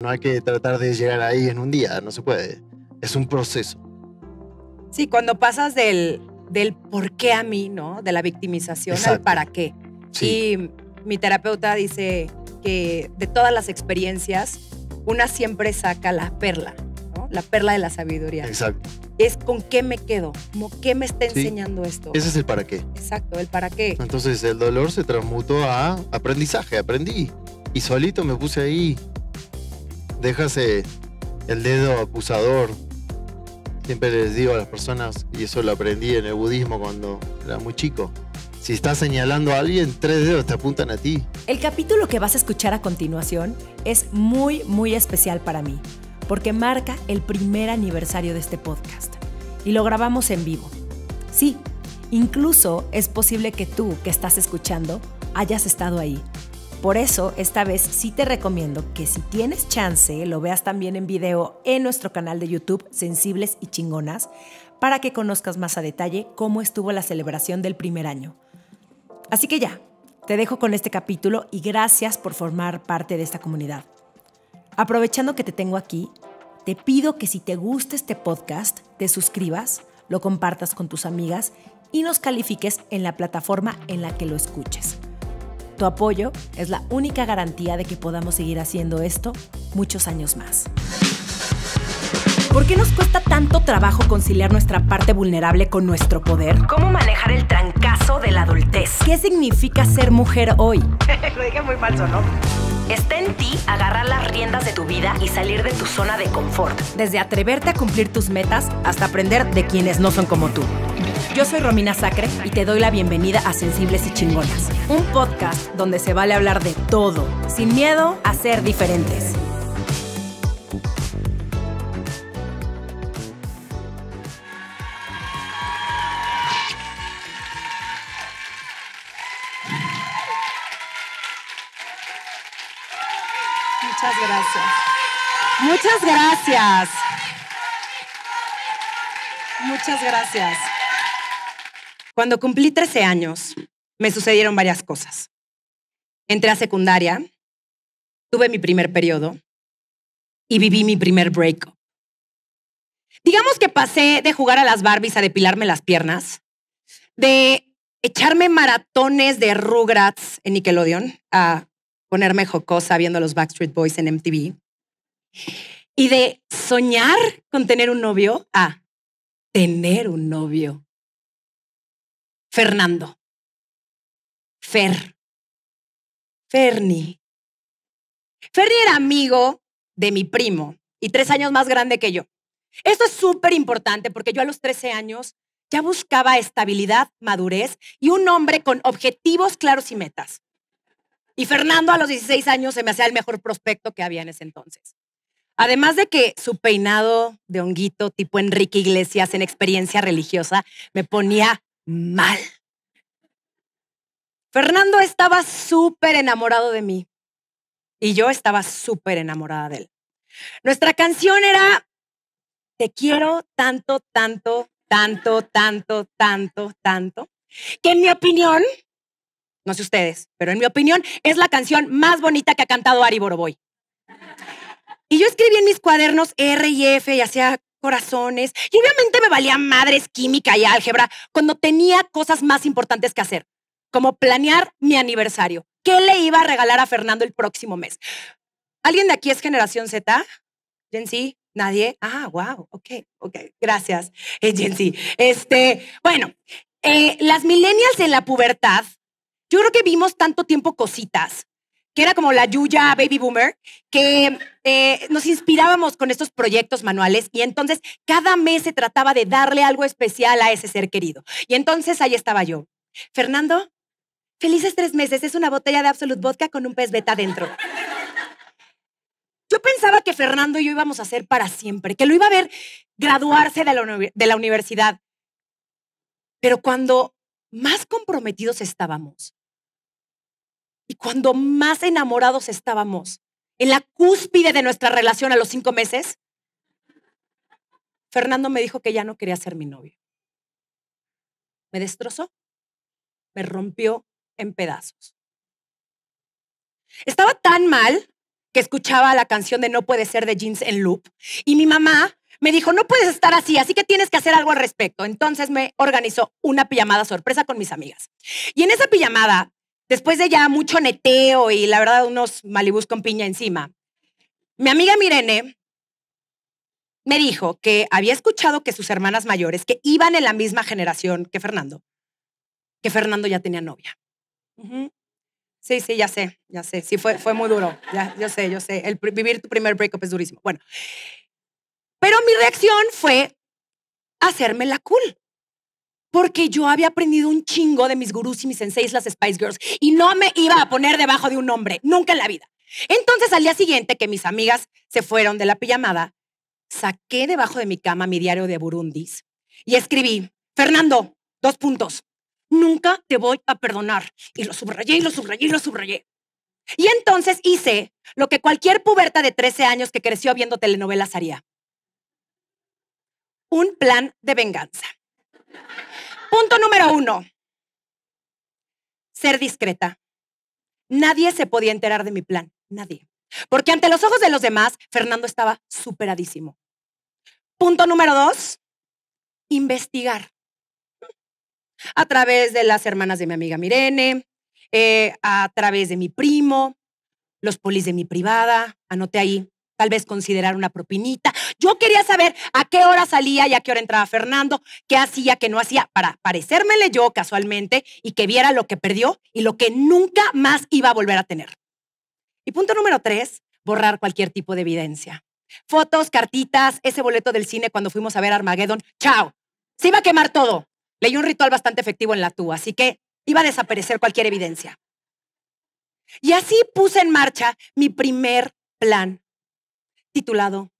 No hay que tratar de llegar ahí en un día, no se puede. Es un proceso. Sí, cuando pasas del, del por qué a mí, ¿no? De la victimización al para qué. Sí. Y mi terapeuta dice que de todas las experiencias, una siempre saca la perla, ¿no? La perla de la sabiduría. Exacto. Es con qué me quedo, como qué me está enseñando esto. Ese es el para qué. Exacto, el para qué. Entonces el dolor se transmutó a aprendizaje, aprendí. Y solito me puse ahí déjase eh, el dedo acusador. Siempre les digo a las personas, y eso lo aprendí en el budismo cuando era muy chico, si estás señalando a alguien, tres dedos te apuntan a ti. El capítulo que vas a escuchar a continuación es muy, muy especial para mí, porque marca el primer aniversario de este podcast. Y lo grabamos en vivo. Sí, incluso es posible que tú que estás escuchando hayas estado ahí por eso, esta vez sí te recomiendo que si tienes chance, lo veas también en video en nuestro canal de YouTube Sensibles y Chingonas, para que conozcas más a detalle cómo estuvo la celebración del primer año. Así que ya, te dejo con este capítulo y gracias por formar parte de esta comunidad. Aprovechando que te tengo aquí, te pido que si te gusta este podcast, te suscribas, lo compartas con tus amigas y nos califiques en la plataforma en la que lo escuches. Tu apoyo es la única garantía de que podamos seguir haciendo esto muchos años más. ¿Por qué nos cuesta tanto trabajo conciliar nuestra parte vulnerable con nuestro poder? ¿Cómo manejar el trancazo de la adultez? ¿Qué significa ser mujer hoy? Lo dije muy falso, ¿no? Está en ti agarrar las riendas de tu vida y salir de tu zona de confort. Desde atreverte a cumplir tus metas hasta aprender de quienes no son como tú. Yo soy Romina Sacre y te doy la bienvenida a Sensibles y Chingonas, un podcast donde se vale hablar de todo, sin miedo a ser diferentes. Muchas gracias. Muchas gracias. Muchas gracias. Cuando cumplí 13 años, me sucedieron varias cosas. Entré a secundaria, tuve mi primer periodo y viví mi primer break. Digamos que pasé de jugar a las Barbies a depilarme las piernas, de echarme maratones de Rugrats en Nickelodeon a ponerme jocosa viendo los Backstreet Boys en MTV. Y de soñar con tener un novio a tener un novio. Fernando. Fer. Fernie. Fernie era amigo de mi primo y tres años más grande que yo. Esto es súper importante porque yo a los 13 años ya buscaba estabilidad, madurez y un hombre con objetivos claros y metas. Y Fernando a los 16 años se me hacía el mejor prospecto que había en ese entonces. Además de que su peinado de honguito tipo Enrique Iglesias en experiencia religiosa me ponía mal. Fernando estaba súper enamorado de mí y yo estaba súper enamorada de él. Nuestra canción era Te quiero tanto, tanto, tanto, tanto, tanto, tanto, que en mi opinión no sé ustedes, pero en mi opinión es la canción más bonita que ha cantado Ari Boroboy. Y yo escribí en mis cuadernos R y F y hacía corazones. Y obviamente me valía madres química y álgebra cuando tenía cosas más importantes que hacer, como planear mi aniversario. ¿Qué le iba a regalar a Fernando el próximo mes? ¿Alguien de aquí es generación Z? ¿Gen Z? ¿Nadie? Ah, wow, ok, ok, gracias, eh, Gen Z. Este, bueno, eh, las millennials en la pubertad yo creo que vimos tanto tiempo cositas, que era como la Yuya Baby Boomer, que eh, nos inspirábamos con estos proyectos manuales y entonces cada mes se trataba de darle algo especial a ese ser querido. Y entonces ahí estaba yo. Fernando, felices tres meses, es una botella de Absolut Vodka con un pez beta dentro. Yo pensaba que Fernando y yo íbamos a ser para siempre, que lo iba a ver graduarse de la, de la universidad. Pero cuando más comprometidos estábamos, y cuando más enamorados estábamos, en la cúspide de nuestra relación a los cinco meses, Fernando me dijo que ya no quería ser mi novio. Me destrozó, me rompió en pedazos. Estaba tan mal que escuchaba la canción de No puede ser de Jeans en Loop y mi mamá me dijo, no puedes estar así, así que tienes que hacer algo al respecto. Entonces me organizó una pijamada sorpresa con mis amigas. Y en esa pijamada Después de ya mucho neteo y la verdad unos malibús con piña encima, mi amiga Mirene me dijo que había escuchado que sus hermanas mayores, que iban en la misma generación que Fernando, que Fernando ya tenía novia. Sí, sí, ya sé, ya sé. Sí, fue, fue muy duro. Ya, yo sé, yo sé. El, vivir tu primer breakup es durísimo. Bueno, pero mi reacción fue hacerme la cool porque yo había aprendido un chingo de mis gurús y mis senseis, las Spice Girls, y no me iba a poner debajo de un hombre, nunca en la vida. Entonces, al día siguiente que mis amigas se fueron de la pijamada, saqué debajo de mi cama mi diario de Burundis y escribí, Fernando, dos puntos, nunca te voy a perdonar. Y lo subrayé y lo subrayé y lo subrayé. Y entonces hice lo que cualquier puberta de 13 años que creció viendo telenovelas haría. Un plan de venganza. Punto número uno. Ser discreta. Nadie se podía enterar de mi plan. Nadie. Porque ante los ojos de los demás, Fernando estaba superadísimo. Punto número dos. Investigar. A través de las hermanas de mi amiga Mirene, eh, a través de mi primo, los polis de mi privada. anote ahí tal vez considerar una propinita. Yo quería saber a qué hora salía y a qué hora entraba Fernando, qué hacía, qué no hacía, para parecérmele yo casualmente y que viera lo que perdió y lo que nunca más iba a volver a tener. Y punto número tres, borrar cualquier tipo de evidencia. Fotos, cartitas, ese boleto del cine cuando fuimos a ver Armageddon, chao. Se iba a quemar todo. Leí un ritual bastante efectivo en la TU, así que iba a desaparecer cualquier evidencia. Y así puse en marcha mi primer plan titulado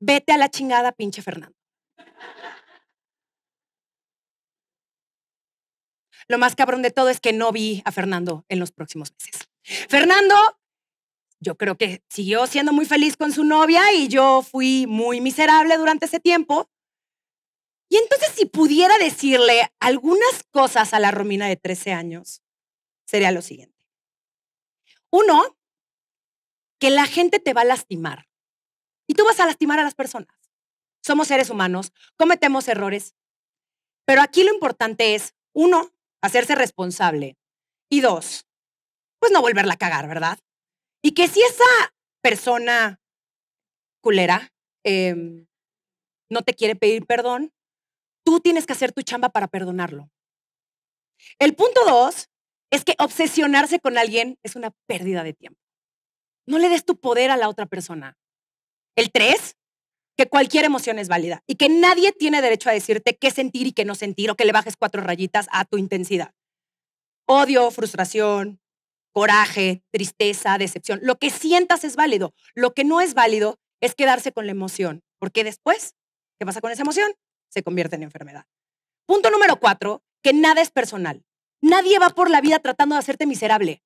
Vete a la chingada, pinche Fernando. Lo más cabrón de todo es que no vi a Fernando en los próximos meses. Fernando, yo creo que siguió siendo muy feliz con su novia y yo fui muy miserable durante ese tiempo. Y entonces si pudiera decirle algunas cosas a la Romina de 13 años, sería lo siguiente. Uno, que la gente te va a lastimar. Y tú vas a lastimar a las personas. Somos seres humanos, cometemos errores. Pero aquí lo importante es, uno, hacerse responsable. Y dos, pues no volverla a cagar, ¿verdad? Y que si esa persona culera em, no te quiere pedir perdón, tú tienes que hacer tu chamba para perdonarlo. El punto dos es que obsesionarse con alguien es una pérdida de tiempo. No le des tu poder a la otra persona. El tres, que cualquier emoción es válida y que nadie tiene derecho a decirte qué sentir y qué no sentir o que le bajes cuatro rayitas a tu intensidad. Odio, frustración, coraje, tristeza, decepción. Lo que sientas es válido. Lo que no es válido es quedarse con la emoción, porque después, ¿qué pasa con esa emoción? Se convierte en enfermedad. Punto número cuatro, que nada es personal. Nadie va por la vida tratando de hacerte miserable,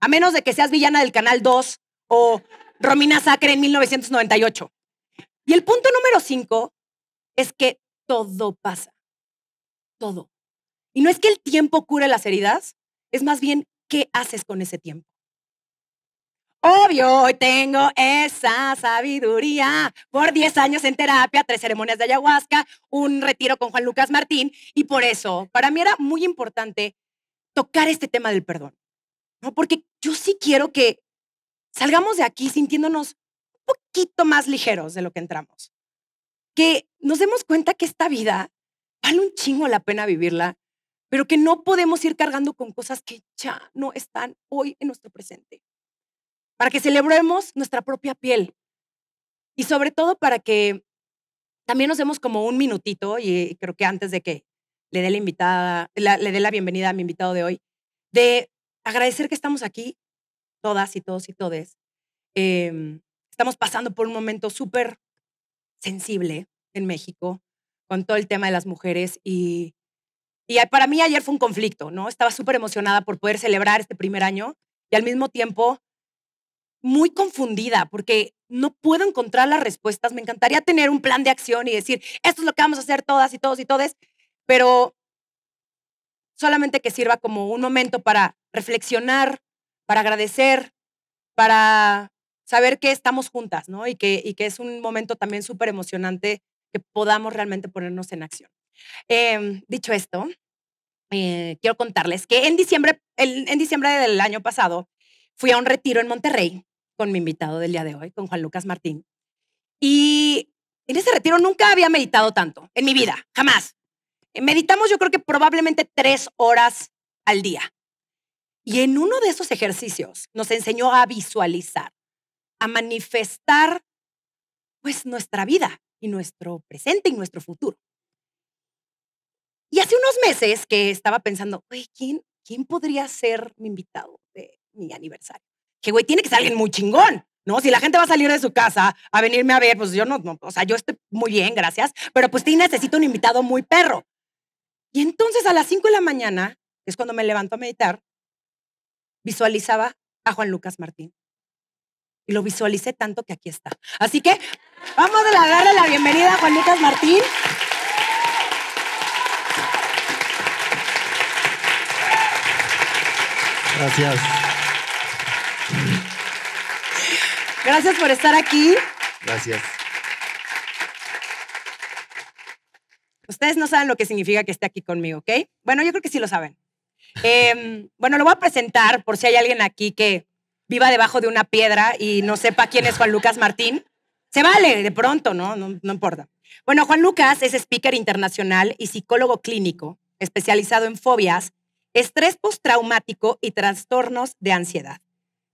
a menos de que seas villana del Canal 2 o Romina Sacre en 1998. Y el punto número cinco es que todo pasa. Todo. Y no es que el tiempo cure las heridas, es más bien qué haces con ese tiempo. Obvio, hoy tengo esa sabiduría. Por 10 años en terapia, tres ceremonias de ayahuasca, un retiro con Juan Lucas Martín. Y por eso, para mí era muy importante tocar este tema del perdón. Porque yo sí quiero que salgamos de aquí sintiéndonos un poquito más ligeros de lo que entramos. Que nos demos cuenta que esta vida vale un chingo la pena vivirla, pero que no podemos ir cargando con cosas que ya no están hoy en nuestro presente. Para que celebremos nuestra propia piel y sobre todo para que también nos demos como un minutito y creo que antes de que le dé la invitada, le dé la bienvenida a mi invitado de hoy, de agradecer que estamos aquí, todas y todos y todes, em, estamos pasando por un momento súper sensible en México con todo el tema de las mujeres y, y para mí ayer fue un conflicto, ¿no? Estaba súper emocionada por poder celebrar este primer año y al mismo tiempo muy confundida porque no puedo encontrar las respuestas. Me encantaría tener un plan de acción y decir, esto es lo que vamos a hacer todas y todos y todes, pero solamente que sirva como un momento para reflexionar para agradecer, para saber que estamos juntas, ¿no? Y que, que es un momento también súper emocionante que podamos realmente ponernos en acción. Em, dicho esto, eh, quiero contarles que en diciembre, en diciembre del año pasado fui a un retiro en Monterrey con mi invitado del día de hoy, con Juan Lucas Martín. Y en ese retiro nunca había meditado tanto en mi vida, jamás. Meditamos yo creo que probablemente tres horas al día. Y en uno de esos ejercicios nos enseñó a visualizar, a manifestar pues nuestra vida y nuestro presente y nuestro futuro. Y hace unos meses que estaba pensando, güey, ¿quién, ¿quién podría ser mi invitado de mi aniversario? Que, güey, tiene que ser alguien muy chingón, ¿no? Si la gente va a salir de su casa a venirme a ver, pues yo no, no o sea, yo estoy muy bien, gracias, pero pues sí necesito un invitado muy perro. Y entonces a las 5 de la mañana, que es cuando me levanto a meditar, visualizaba a Juan Lucas Martín. Y lo visualicé tanto que aquí está. Así que vamos a darle la bienvenida a Juan Lucas Martín. Gracias. Gracias por estar aquí. Gracias. Ustedes no saben lo que significa que esté aquí conmigo, ¿ok? Bueno, yo creo que sí lo saben. Em, bueno, lo voy a presentar por si hay alguien aquí que viva debajo de una piedra y no sepa quién es Juan Lucas Martín. Se vale, de pronto, ¿no? No, no importa. Bueno, Juan Lucas es speaker internacional y psicólogo clínico especializado en fobias, estrés postraumático y trastornos de ansiedad.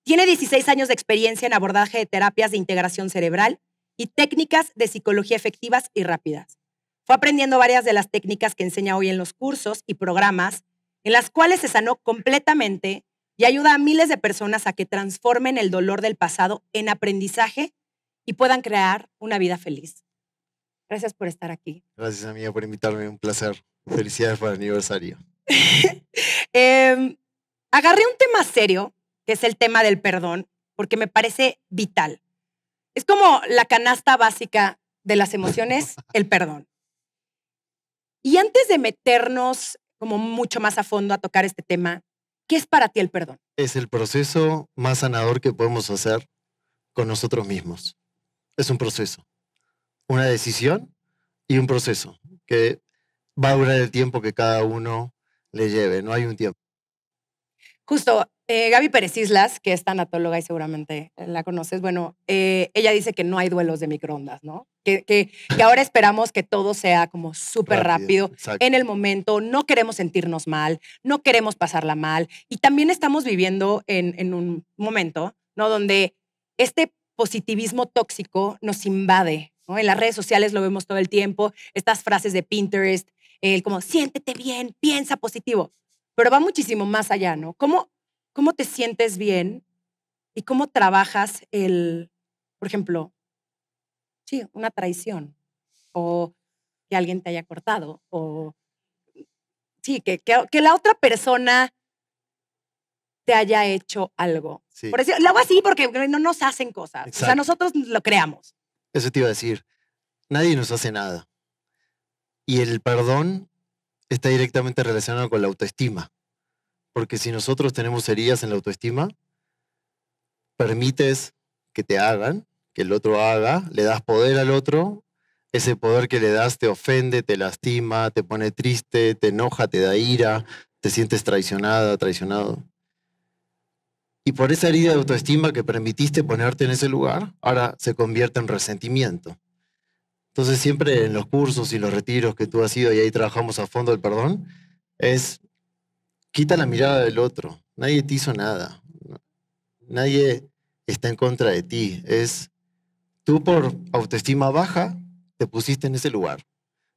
Tiene 16 años de experiencia en abordaje de terapias de integración cerebral y técnicas de psicología efectivas y rápidas. Fue aprendiendo varias de las técnicas que enseña hoy en los cursos y programas en las cuales se sanó completamente y ayuda a miles de personas a que transformen el dolor del pasado en aprendizaje y puedan crear una vida feliz. Gracias por estar aquí. Gracias, amiga, por invitarme. Un placer. Felicidades por el aniversario. Em, agarré un tema serio, que es el tema del perdón, porque me parece vital. Es como la canasta básica de las emociones, el perdón. Y antes de meternos como mucho más a fondo a tocar este tema. ¿Qué es para ti el perdón? Es el proceso más sanador que podemos hacer con nosotros mismos. Es un proceso, una decisión y un proceso que va a durar el tiempo que cada uno le lleve, no hay un tiempo. Justo, eh, Gaby Pérez Islas, que es tanatóloga y seguramente eh, la conoces, bueno, eh, ella dice que no hay duelos de microondas, ¿no? Que, que, ahora esperamos que todo sea como súper rápido, en el momento, no queremos sentirnos mal, no queremos pasarla mal y también estamos viviendo en, un momento, ¿no? Donde este positivismo tóxico nos invade, En las redes sociales lo vemos todo el tiempo, estas frases de Pinterest, el como siéntete bien, piensa positivo, pero va muchísimo más allá, ¿no? cómo te sientes bien y cómo trabajas el, por ejemplo, sí, una traición o que alguien te haya cortado o sí, que, la otra persona te haya hecho algo. Por eso. lo hago así porque no nos hacen cosas. O sea, nosotros lo creamos. Eso te iba a decir. Nadie nos hace nada. Y el perdón está directamente relacionado con la autoestima. Porque si nosotros tenemos heridas en la autoestima, permites que te hagan, que el otro haga, le das poder al otro, ese poder que le das te ofende, te lastima, te pone triste, te enoja, te da ira, te sientes traicionada, traicionado. Y por esa herida de autoestima que permitiste ponerte en ese lugar, ahora se convierte en resentimiento. Entonces siempre en los cursos y los retiros que tú has ido y ahí trabajamos a fondo el perdón, es quita la mirada del otro. Nadie te hizo nada. Nadie está en contra de ti. Es tú por autoestima baja te pusiste en ese lugar.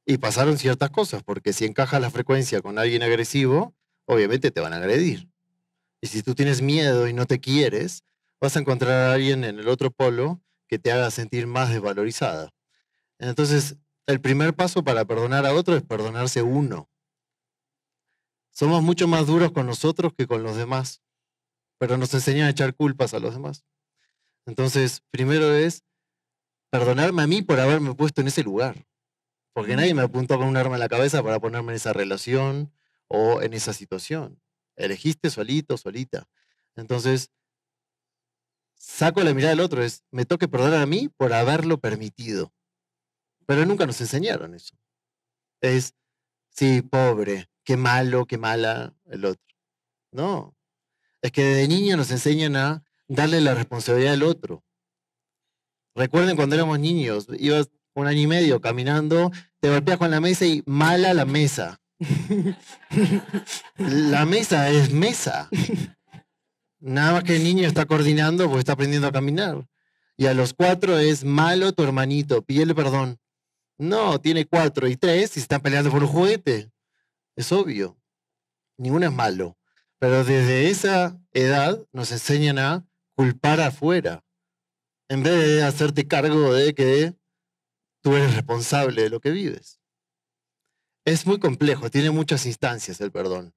Y pasaron ciertas cosas, porque si encajas la frecuencia con alguien agresivo, obviamente te van a agredir. Y si tú tienes miedo y no te quieres, vas a encontrar a alguien en el otro polo que te haga sentir más desvalorizada. Entonces, el primer paso para perdonar a otro es perdonarse uno. Somos mucho más duros con nosotros que con los demás, pero nos enseñan a echar culpas a los demás. Entonces, primero es perdonarme a mí por haberme puesto en ese lugar, porque nadie me mm. apuntó con un arma en la cabeza para ponerme en esa relación o en esa situación. Elegiste solito, solita. Entonces, saco la mirada del otro, es, me toca perdonar a mí por haberlo permitido. Pero nunca nos enseñaron eso. Es, sí, pobre, qué malo, qué mala el otro. No, es que desde niño nos enseñan a darle la responsabilidad al otro. Recuerden cuando éramos niños, ibas un año y medio caminando, te golpeas con la mesa y mala la mesa. la mesa es mesa. Nada más que el niño está coordinando porque está aprendiendo a caminar. Y a los cuatro es malo tu hermanito, pídele perdón. No, tiene cuatro y tres y se están peleando por un juguete. Es obvio. Ninguno es malo. Pero desde esa edad nos enseñan a culpar afuera. En vez de hacerte cargo de que tú eres responsable de lo que vives. Es muy complejo, tiene muchas instancias el perdón.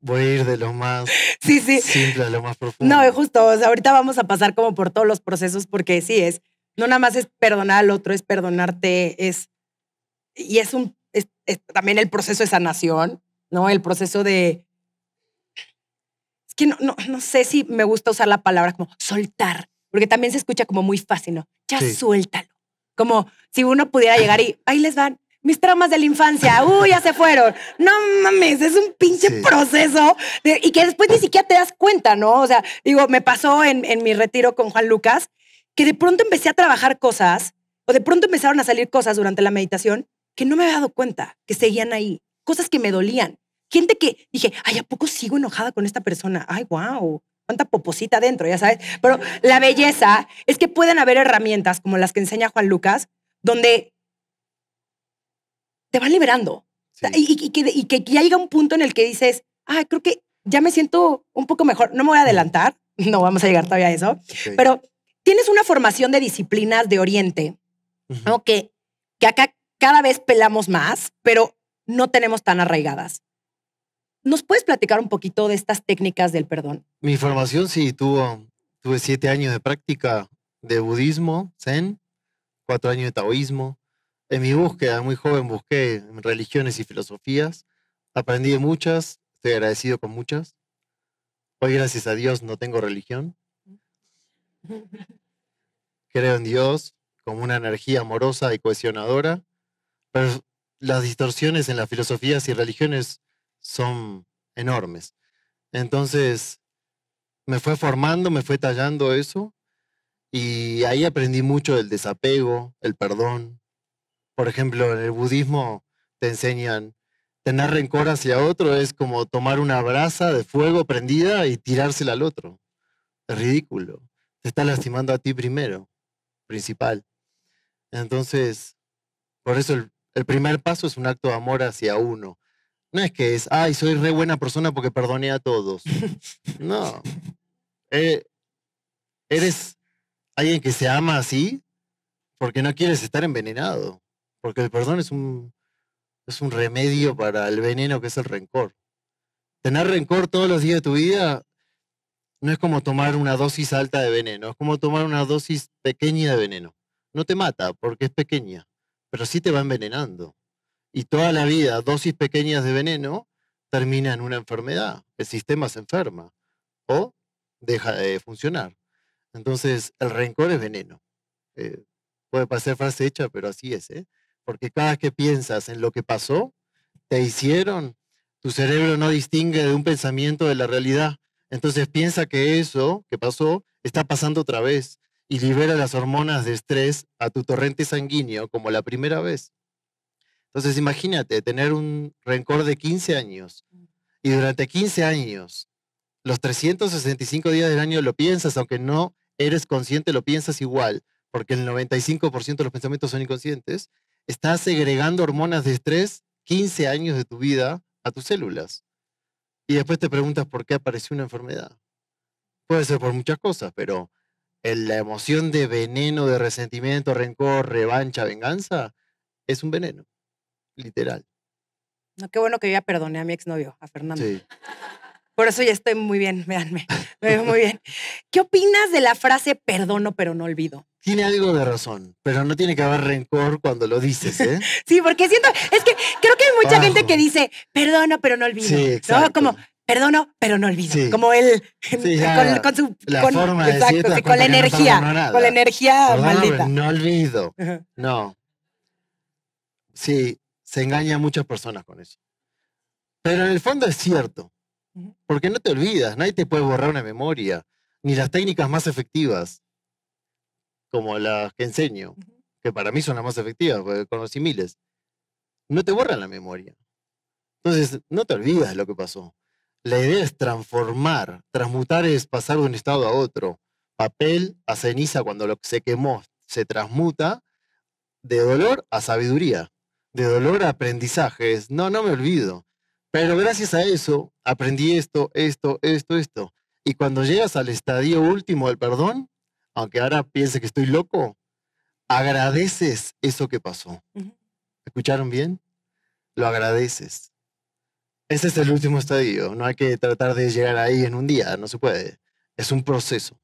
Voy a ir de lo más simple a lo más profundo. No, es justo. ahorita vamos a pasar como por todos los procesos porque sí es, no nada más es perdonar al otro, es perdonarte, es... Y es un también el proceso de sanación, ¿no? El proceso de... Es que no, no, sé si me gusta usar la palabra como soltar, porque también se escucha como muy fácil, ¿no? Ya suéltalo. Como si uno pudiera llegar y ahí les van mis traumas de la infancia, uy, ya se fueron. No mames, es un pinche proceso y que después ni siquiera te das cuenta, ¿no? O sea, digo, me pasó en, en mi retiro con Juan Lucas que de pronto empecé a trabajar cosas o de pronto empezaron a salir cosas durante la meditación que no me había dado cuenta que seguían ahí, cosas que me dolían, gente que dije, ay, ¿a poco sigo enojada con esta persona? Ay, wow, cuánta poposita dentro, ya sabes. Pero la belleza es que pueden haber herramientas como las que enseña Juan Lucas, donde te van liberando. Y, que, y, ya llega un punto en el que dices, ah, creo que ya me siento un poco mejor. No me voy a adelantar, no vamos a llegar todavía a eso, pero tienes una formación de disciplinas de Oriente, ¿no? que acá cada vez pelamos más, pero no tenemos tan arraigadas. ¿Nos puedes platicar un poquito de estas técnicas del perdón? Mi formación sí tuvo, tuve siete años de práctica de budismo, zen, cuatro años de taoísmo. En mi búsqueda, muy joven, busqué religiones y filosofías. Aprendí muchas, estoy agradecido con muchas. Hoy, gracias a Dios, no tengo religión. Creo en Dios como una energía amorosa y cohesionadora pero las distorsiones en las filosofías y religiones son enormes. Entonces, me fue formando, me fue tallando eso y ahí aprendí mucho del desapego, el perdón. Por ejemplo, en el budismo te enseñan tener rencor hacia otro es como tomar una brasa de fuego prendida y tirársela al otro. Es ridículo. Te está lastimando a ti primero, principal. Entonces, por eso el, el primer paso es un acto de amor hacia uno. No es que es, ay, soy re buena persona porque perdoné a todos. No. Eh, eres alguien que se ama así porque no quieres estar envenenado. Porque el perdón es un, es un remedio para el veneno que es el rencor. Tener rencor todos los días de tu vida no es como tomar una dosis alta de veneno, es como tomar una dosis pequeña de veneno. No te mata porque es pequeña pero sí te va envenenando. Y toda la vida, dosis pequeñas de veneno terminan en una enfermedad. El sistema se enferma o deja de funcionar. Entonces, el rencor es veneno. Eh, puede parecer frase hecha, pero así es. ¿eh? Porque cada vez que piensas en lo que pasó, te hicieron, tu cerebro no distingue de un pensamiento de la realidad. Entonces piensa que eso que pasó está pasando otra vez y libera las hormonas de estrés a tu torrente sanguíneo como la primera vez. Entonces imagínate tener un rencor de 15 años y durante 15 años, los 365 días del año lo piensas, aunque no eres consciente, lo piensas igual, porque el 95% de los pensamientos son inconscientes, estás segregando hormonas de estrés 15 años de tu vida a tus células. Y después te preguntas por qué apareció una enfermedad. Puede ser por muchas cosas, pero la emoción de veneno, de resentimiento, rencor, revancha, venganza, es un veneno, literal. No, qué bueno que yo ya perdoné a mi exnovio, a Fernando. Sí. Por eso ya estoy muy bien, veanme, me veo muy bien. ¿Qué opinas de la frase perdono pero no olvido? Tiene algo de razón, pero no tiene que haber rencor cuando lo dices, ¿eh? sí, porque siento, es que creo que hay mucha gente que dice perdono pero no olvido. Sí, exacto perdono, pero no olvido. Como él con, su la con, forma con la energía, con la energía maldita. No olvido. No. Sí, se engaña a muchas personas con eso. Pero en el fondo es cierto. Porque no te olvidas, nadie te puede borrar una memoria, ni las técnicas más efectivas, como las que enseño, que para mí son las más efectivas, porque conocí miles, no te borran la memoria. Entonces, no te olvidas lo que pasó. La idea es transformar, transmutar es pasar de un estado a otro. Papel a ceniza cuando lo que se quemó se transmuta de dolor a sabiduría, de dolor a aprendizajes. No, no me olvido. Pero gracias a eso aprendí esto, esto, esto, esto. Y cuando llegas al estadio último del perdón, aunque ahora piense que estoy loco, agradeces eso que pasó. ¿Escucharon bien? Lo agradeces. Este es el último estadio. No hay que tratar de llegar ahí en un día, no se puede. Es un proceso.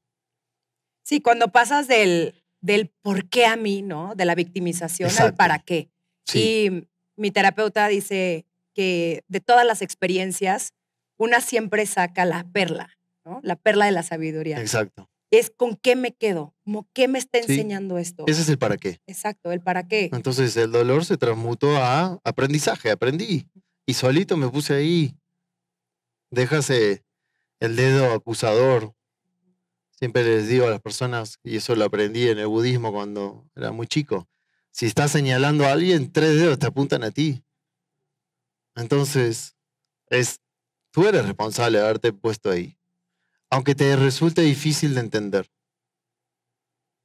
Sí, cuando pasas del, del por qué a mí, ¿no? De la victimización al para qué. Sí. Y mi terapeuta dice que de todas las experiencias, una siempre saca la perla, ¿no? La perla de la sabiduría. Exacto. Es con qué me quedo, como qué me está enseñando esto. Ese es el para qué. Exacto, el para qué. Entonces el dolor se transmutó a aprendizaje, aprendí. Y solito me puse ahí. Déjase eh, el dedo acusador. Siempre les digo a las personas, y eso lo aprendí en el budismo cuando era muy chico, si estás señalando a alguien, tres dedos te apuntan a ti. Entonces, es, tú eres responsable de haberte puesto ahí. Aunque te resulte difícil de entender.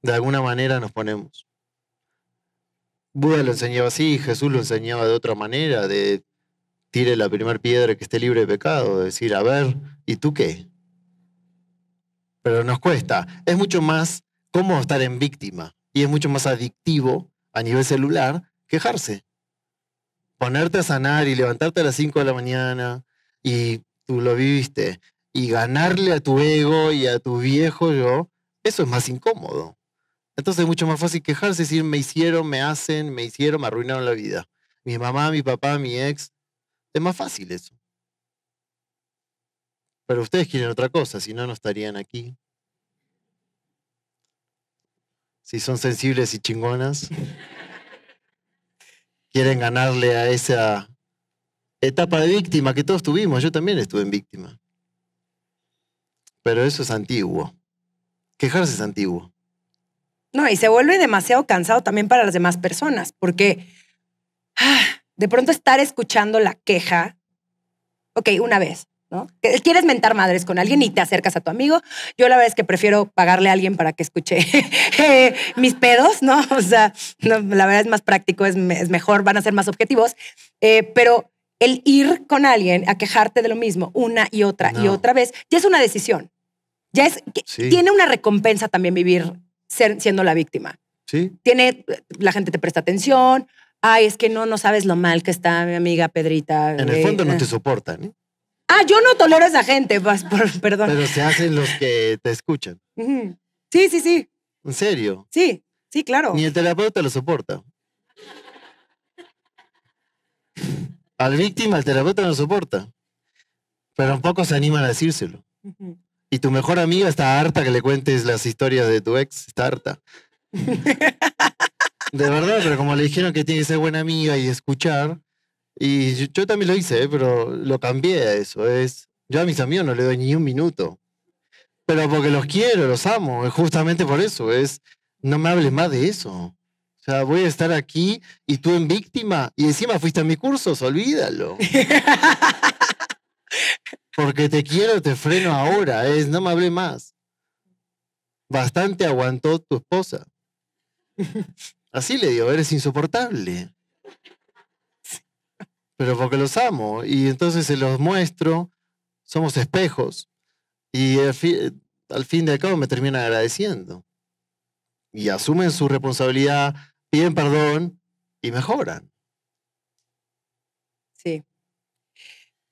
De alguna manera nos ponemos. Buda lo enseñaba así, Jesús lo enseñaba de otra manera, de tire la primera piedra que esté libre de pecado, decir, a ver, ¿y tú qué? Pero nos cuesta. Es mucho más cómodo estar en víctima y es mucho más adictivo a nivel celular quejarse. Ponerte a sanar y levantarte a las 5 de la mañana y tú lo viviste y ganarle a tu ego y a tu viejo yo, eso es más incómodo. Entonces es mucho más fácil quejarse decir, me hicieron, me hacen, me hicieron, me arruinaron la vida. Mi mamá, mi papá, mi ex, es más fácil eso. Pero ustedes quieren otra cosa, si no, no estarían aquí. Si son sensibles y chingonas, quieren ganarle a esa etapa de víctima que todos tuvimos. Yo también estuve en víctima. Pero eso es antiguo. Quejarse es antiguo. No, y se vuelve demasiado cansado también para las demás personas, porque ah, de pronto estar escuchando la queja, ok, una vez, ¿no? Quieres mentar madres con alguien y te acercas a tu amigo. Yo la verdad es que prefiero pagarle a alguien para que escuche mis pedos, ¿no? O sea, la verdad es más práctico, es, mejor, van a ser más objetivos. Eh, pero el ir con alguien a quejarte de lo mismo una y otra y otra vez, ya es una decisión. Ya es, tiene una recompensa también vivir siendo la víctima. Sí. Tiene, eh, la gente te presta atención, Ay, es que no, no sabes lo mal que está mi amiga Pedrita. En el fondo no te ah. soportan, ¿eh? Ah, yo no tolero a esa gente, perdón. Pero se hacen los que te escuchan. Sí, sí, sí. ¿En serio? Sí, sí, claro. Ni el terapeuta lo soporta. Al víctima, el terapeuta no lo soporta. Pero tampoco se animan a decírselo. Y tu mejor amiga está harta que le cuentes las historias de tu ex. Está harta. De verdad, pero como le dijeron que tiene que ser buena amiga y escuchar, y yo, también lo hice, pero lo cambié a eso. Es, yo a mis amigos no le doy ni un minuto. Pero porque los quiero, los amo, es justamente por eso. Es, no me hables más de eso. O sea, voy a estar aquí y tú en víctima. Y encima fuiste a mis cursos, olvídalo. porque te quiero, te freno ahora. Es, no me hable más. Bastante aguantó tu esposa. Así le digo, eres insoportable. Pero porque los amo. Y entonces se los muestro, somos espejos. Y al, fin, al de cabo me terminan agradeciendo. Y asumen su responsabilidad, piden perdón y mejoran.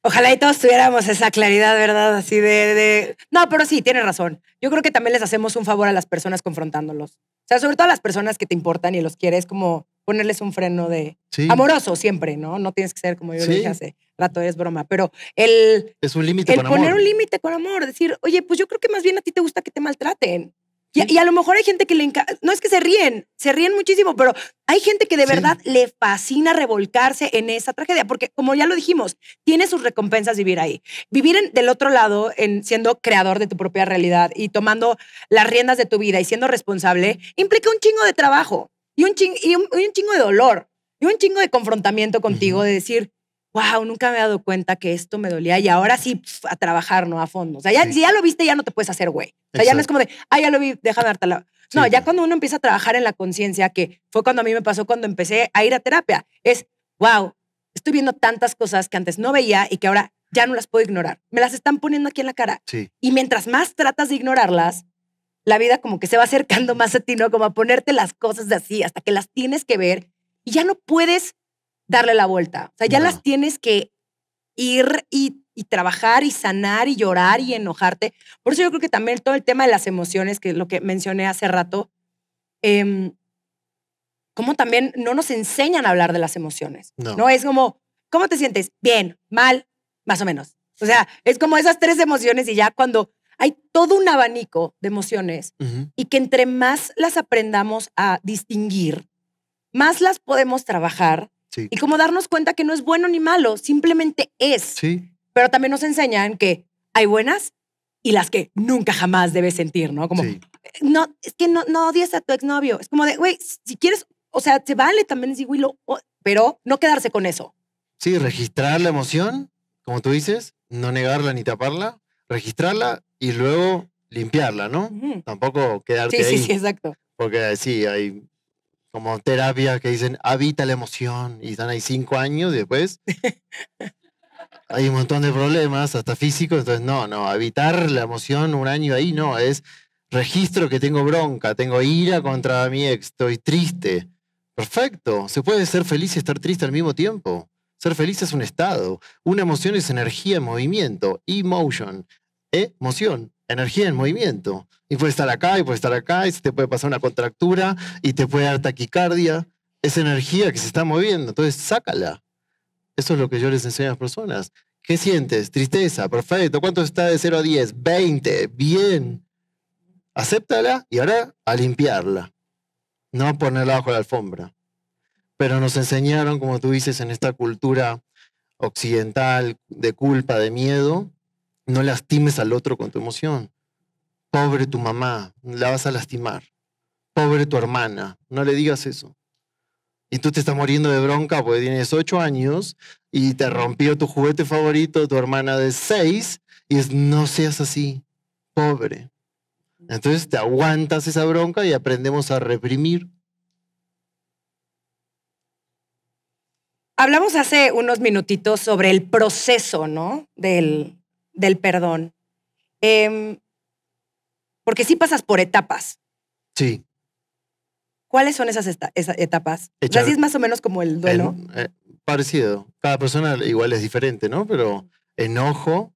Ojalá y todos tuviéramos esa claridad, ¿verdad? Así de, de, No, pero sí, tienes razón. Yo creo que también les hacemos un favor a las personas confrontándolos. O sea, sobre todo a las personas que te importan y los quieres, como ponerles un freno de... Amoroso siempre, ¿no? No tienes que ser como yo dije hace rato, es broma. Pero el... Es un límite El poner un límite con amor. Decir, oye, pues yo creo que más bien a ti te gusta que te maltraten. Y, a lo mejor hay gente que le encanta, no es que se ríen, se ríen muchísimo, pero hay gente que de verdad le fascina revolcarse en esa tragedia, porque como ya lo dijimos, tiene sus recompensas vivir ahí. Vivir del otro lado, en siendo creador de tu propia realidad y tomando las riendas de tu vida y siendo responsable, implica un chingo de trabajo y un, y un, chingo de dolor y un chingo de confrontamiento contigo, de decir, wow, nunca me he dado cuenta que esto me dolía y ahora sí a trabajar, ¿no? A fondo. O sea, ya, si ya lo viste, ya no te puedes hacer güey. O sea, ya no es como de, ah, ya lo vi, déjame darte la... No, ya cuando uno empieza a trabajar en la conciencia, que fue cuando a mí me pasó cuando empecé a ir a terapia, es, wow, estoy viendo tantas cosas que antes no veía y que ahora ya no las puedo ignorar. Me las están poniendo aquí en la cara. Y mientras más tratas de ignorarlas, la vida como que se va acercando más a ti, ¿no? Como a ponerte las cosas de así hasta que las tienes que ver y ya no puedes darle la vuelta. O sea, ya las tienes que ir y, trabajar y sanar y llorar y enojarte. Por eso yo creo que también todo el tema de las emociones, que es lo que mencioné hace rato, em, como también no nos enseñan a hablar de las emociones. No. es como, ¿cómo te sientes? Bien, mal, más o menos. O sea, es como esas tres emociones y ya cuando hay todo un abanico de emociones y que entre más las aprendamos a distinguir, más las podemos trabajar y como darnos cuenta que no es bueno ni malo, simplemente es. Sí. Pero también nos enseñan que hay buenas y las que nunca jamás debes sentir, ¿no? Como, eh, no, es que no, no odies a tu exnovio. Es como de, güey, si quieres, o sea, se vale también decir, güey, pero no quedarse con eso. Sí, registrar la emoción, como tú dices, no negarla ni taparla, registrarla y luego limpiarla, ¿no? Tampoco quedarte sí, Sí, sí, exacto. Porque sí, hay como terapia que dicen, habita la emoción y están ahí cinco años y después hay un montón de problemas, hasta físicos, entonces no, no, habitar la emoción un año ahí no, es registro que tengo bronca, tengo ira contra mi ex, estoy triste. Perfecto, se puede ser feliz y estar triste al mismo tiempo. Ser feliz es un estado, una emoción es energía en movimiento, emotion, emoción energía en movimiento. Y puede estar acá, y puede estar acá, y se te puede pasar una contractura, y te puede dar taquicardia. esa energía que se está moviendo, entonces sácala. Eso es lo que yo les enseño a las personas. ¿Qué sientes? Tristeza, perfecto. ¿Cuánto está de 0 a 10? 20, bien. Acéptala y ahora a limpiarla. No ponerla bajo la alfombra. Pero nos enseñaron, como tú dices, en esta cultura occidental de culpa, de miedo, no lastimes al otro con tu emoción. Pobre tu mamá, la vas a lastimar. Pobre tu hermana, no le digas eso. Y tú te estás muriendo de bronca porque tienes ocho años y te rompió tu juguete favorito, tu hermana de seis, y es, no seas así, pobre. Entonces te aguantas esa bronca y aprendemos a reprimir. Hablamos hace unos minutitos sobre el proceso, ¿no? Del, del perdón. Em, porque sí pasas por etapas. Sí. ¿Cuáles son esas, etapas? es más o menos como el duelo. Eh, parecido. Cada persona igual es diferente, ¿no? Pero enojo,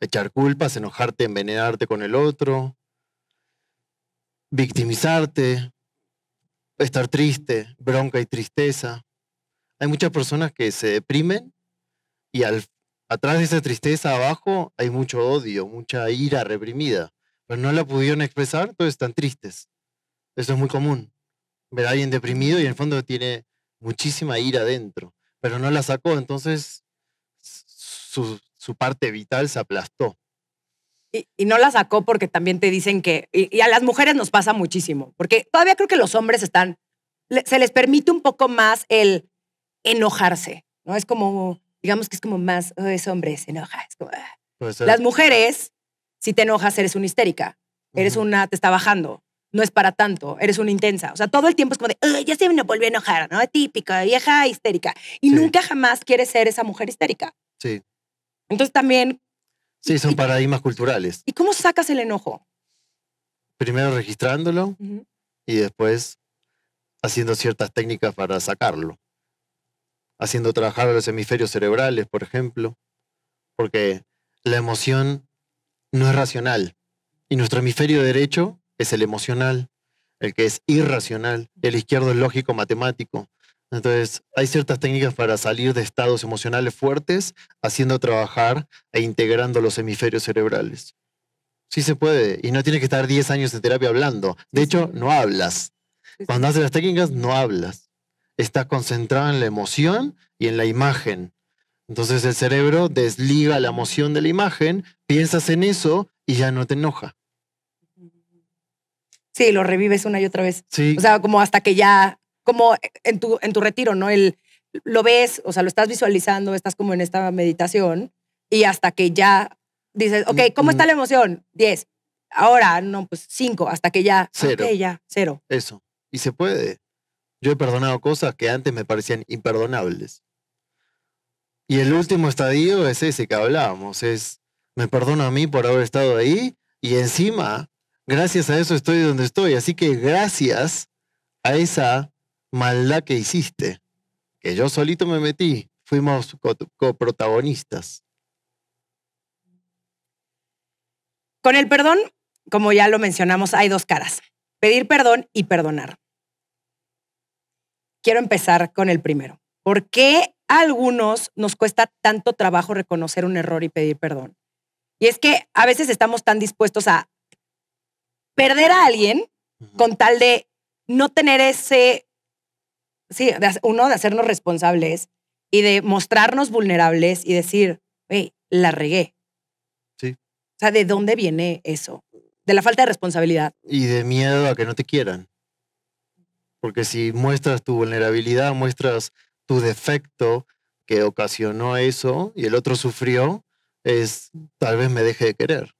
echar culpas, enojarte, envenenarte con el otro, victimizarte, estar triste, bronca y tristeza. Hay muchas personas que se deprimen y al Atrás de esa tristeza abajo hay mucho odio, mucha ira reprimida, pero no la pudieron expresar, entonces están tristes. Eso es muy común. Ver a alguien deprimido y en el fondo tiene muchísima ira dentro, pero no la sacó, entonces su, parte vital se aplastó. Y, no la sacó porque también te dicen que, y, a las mujeres nos pasa muchísimo, porque todavía creo que los hombres están, se les permite un poco más el enojarse, ¿no? Es como, digamos que es como más, oh, es hombre, se enoja. Es como, ah". pues, eh, Las mujeres, si te enojas, eres una histérica, eres una, te está bajando, no es para tanto, eres una intensa. O sea, todo el tiempo es como de, ya se me volvió a enojar, ¿no? Típica, vieja histérica. Y nunca jamás quieres ser esa mujer histérica. Sí. Entonces también... Sí, son paradigmas culturales. ¿Y cómo sacas el enojo? Primero registrándolo y después haciendo ciertas técnicas para sacarlo haciendo trabajar a los hemisferios cerebrales, por ejemplo, porque la emoción no es racional y nuestro hemisferio derecho es el emocional, el que es irracional, el izquierdo es lógico matemático. Entonces, hay ciertas técnicas para salir de estados emocionales fuertes haciendo trabajar e integrando los hemisferios cerebrales. Sí se puede, y no tienes que estar 10 años en terapia hablando. De hecho, no hablas. Cuando haces las técnicas, no hablas está concentrada en la emoción y en la imagen. Entonces el cerebro desliga la emoción de la imagen, piensas en eso y ya no te enoja. Sí, lo revives una y otra vez. Sí. O sea, como hasta que ya, como en tu, en tu retiro, ¿no? El, lo ves, o sea, lo estás visualizando, estás como en esta meditación y hasta que ya dices, ok, mm, ¿cómo mm. está la emoción? Diez. Ahora, no, pues cinco, hasta que ya. Cero. ya, cero. Eso. Y se puede. Yo he perdonado cosas que antes me parecían imperdonables. Y el último estadio es ese que hablábamos, es me perdono a mí por haber estado ahí y encima, gracias a eso estoy donde estoy. Así que gracias a esa maldad que hiciste, que yo solito me metí, fuimos coprotagonistas. Con el perdón, como ya lo mencionamos, hay dos caras, pedir perdón y perdonar quiero empezar con el primero. ¿Por qué a algunos nos cuesta tanto trabajo reconocer un error y pedir perdón? Y es que a veces estamos tan dispuestos a perder a alguien con tal de no tener ese, sí, uno, de hacernos responsables y de mostrarnos vulnerables y decir, hey, la regué. Sí. O sea, ¿de dónde viene eso? De la falta de responsabilidad. Y de miedo a que no te quieran. Porque si muestras tu vulnerabilidad, muestras tu defecto que ocasionó eso y el otro sufrió, es tal vez me deje de querer.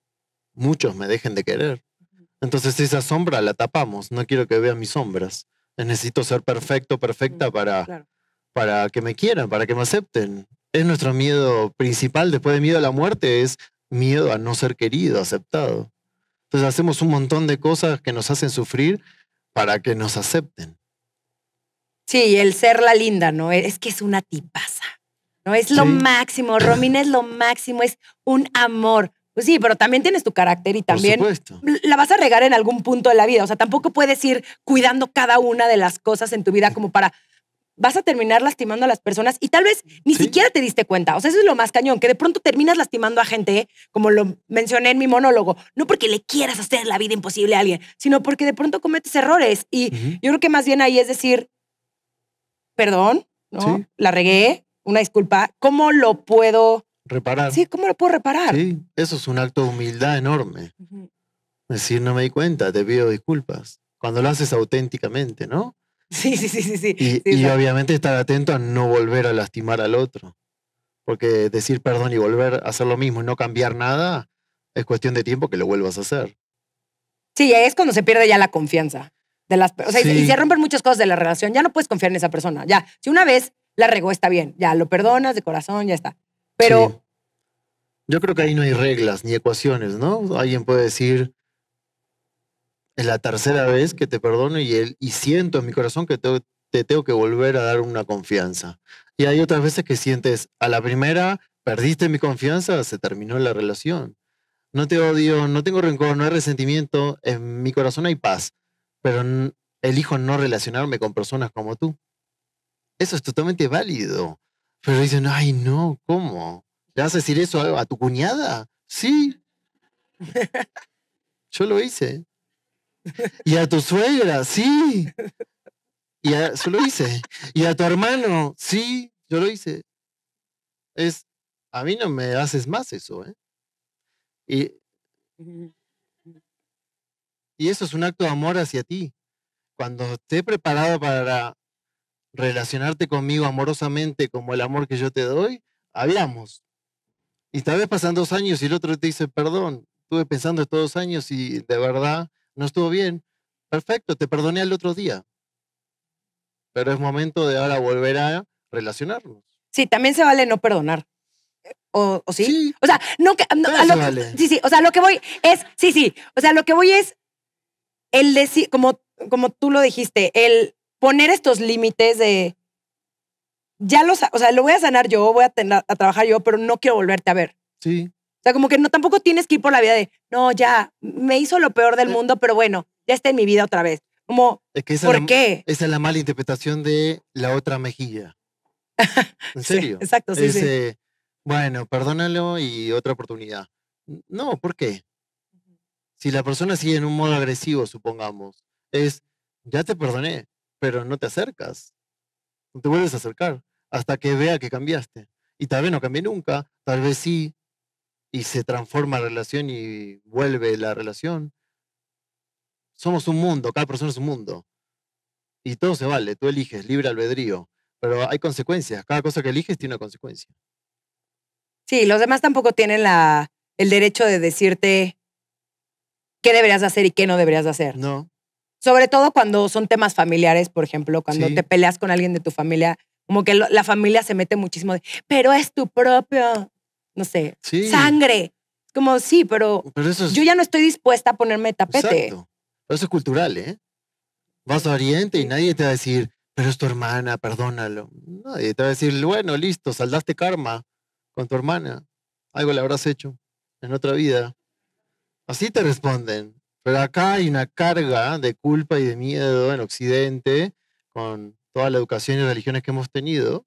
Muchos me dejen de querer. Entonces esa sombra la tapamos. No quiero que vean mis sombras. Necesito ser perfecto, perfecta para, para que me quieran, para que me acepten. Es nuestro miedo principal después de miedo a la muerte, es miedo a no ser querido, aceptado. Entonces hacemos un montón de cosas que nos hacen sufrir para que nos acepten. Sí, el ser la linda, ¿no? E, es que es una tipaza, ¿no? Es lo máximo, Romina es lo máximo, es un amor. Pues sí, pero también tienes tu carácter y también la vas a regar en algún punto de la vida. O sea, tampoco puedes ir cuidando cada una de las cosas en tu vida como para vas a terminar lastimando a las personas y tal vez ni siquiera te diste cuenta. O sea, eso es lo más cañón, que de pronto terminas lastimando a gente, como lo mencioné en mi monólogo, no porque le quieras hacer la vida imposible a alguien, sino porque de pronto cometes errores. Y yo creo que más bien ahí es decir, perdón, ¿no? La regué, una disculpa, ¿cómo lo puedo reparar? Sí, ¿cómo lo puedo reparar? Sí, eso es un acto de humildad enorme. Es decir, no me di cuenta, te pido disculpas. Cuando lo haces auténticamente, ¿no? Sí, sí, sí, sí. sí. Y, obviamente estar atento a no volver a lastimar al otro. Porque decir perdón y volver a hacer lo mismo y no cambiar nada es cuestión de tiempo que lo vuelvas a hacer. Sí, es cuando se pierde ya la confianza. De las, o sea, y se rompen muchas cosas de la relación. Ya no puedes confiar en esa persona. Ya, si una vez la regó, está bien. Ya, lo perdonas de corazón, ya está. Pero. Yo creo que ahí no hay reglas ni ecuaciones, ¿no? Alguien puede decir, es la tercera vez que te perdono y, el, y siento en mi corazón que te, tengo que volver a dar una confianza. Y hay otras veces que sientes, a la primera perdiste mi confianza, se terminó la relación. No te odio, no tengo rencor, no hay resentimiento, en mi corazón hay paz, pero elijo no relacionarme con personas como tú. Eso es totalmente válido. Pero dicen, ay, no, ¿cómo? ¿Le vas a decir eso a tu cuñada? Sí. Yo lo hice. Y a tu suegra, sí. Y a, yo lo hice. Y a tu hermano, sí, yo lo hice. Es, a mí no me haces más eso, ¿eh? Y, y eso es un acto de amor hacia ti. Cuando esté preparado para relacionarte conmigo amorosamente como el amor que yo te doy, hablamos. Y tal vez pasan dos años y el otro te dice, perdón, estuve pensando estos dos años y de verdad no estuvo bien, perfecto, te perdoné al otro día. Pero es momento de ahora volver a relacionarnos. Sí, también se vale no perdonar. ¿O, sí? O sea, no Sí, sí. O sea, lo que voy es. Sí, sí. O sea, lo que voy es. El decir. Como, como tú lo dijiste, el poner estos límites de. Ya los. O sea, lo voy a sanar yo, voy a trabajar yo, pero no quiero volverte a ver. Sí. O sea, como que no, tampoco tienes que ir por la vida de, no, ya, me hizo lo peor del eh. mundo, pero bueno, ya está en mi vida otra vez. Como, ¿por la, qué? Esa es la mala interpretación de la otra mejilla. ¿En serio? exacto, sí, sí. Eh, bueno, perdónalo y otra oportunidad. No, ¿por qué? Si la persona sigue en un modo agresivo, supongamos, es, ya te perdoné, pero no te acercas. No te vuelves a acercar hasta que vea que cambiaste. Y tal vez no cambie nunca, tal vez sí, y se transforma la relación y vuelve la relación. Somos un mundo, cada persona es un mundo. Y todo se vale, tú eliges, libre albedrío. Pero hay consecuencias, cada cosa que eliges tiene una consecuencia. Sí, los demás tampoco tienen la, el derecho de decirte qué deberías hacer y qué no deberías hacer. No. Sobre todo cuando son temas familiares, por ejemplo, cuando te peleas con alguien de tu familia, como que la familia se mete muchísimo pero es tu propio no sé, sangre. Como, sí, pero, yo ya no estoy dispuesta a ponerme tapete. eso es cultural, ¿eh? Vas a Oriente y nadie te va a decir, pero es tu hermana, perdónalo. Nadie te va a decir, bueno, listo, saldaste karma con tu hermana. Algo le habrás hecho en otra vida. Así te responden. Pero acá hay una carga de culpa y de miedo en Occidente, con toda la educación y religiones que hemos tenido,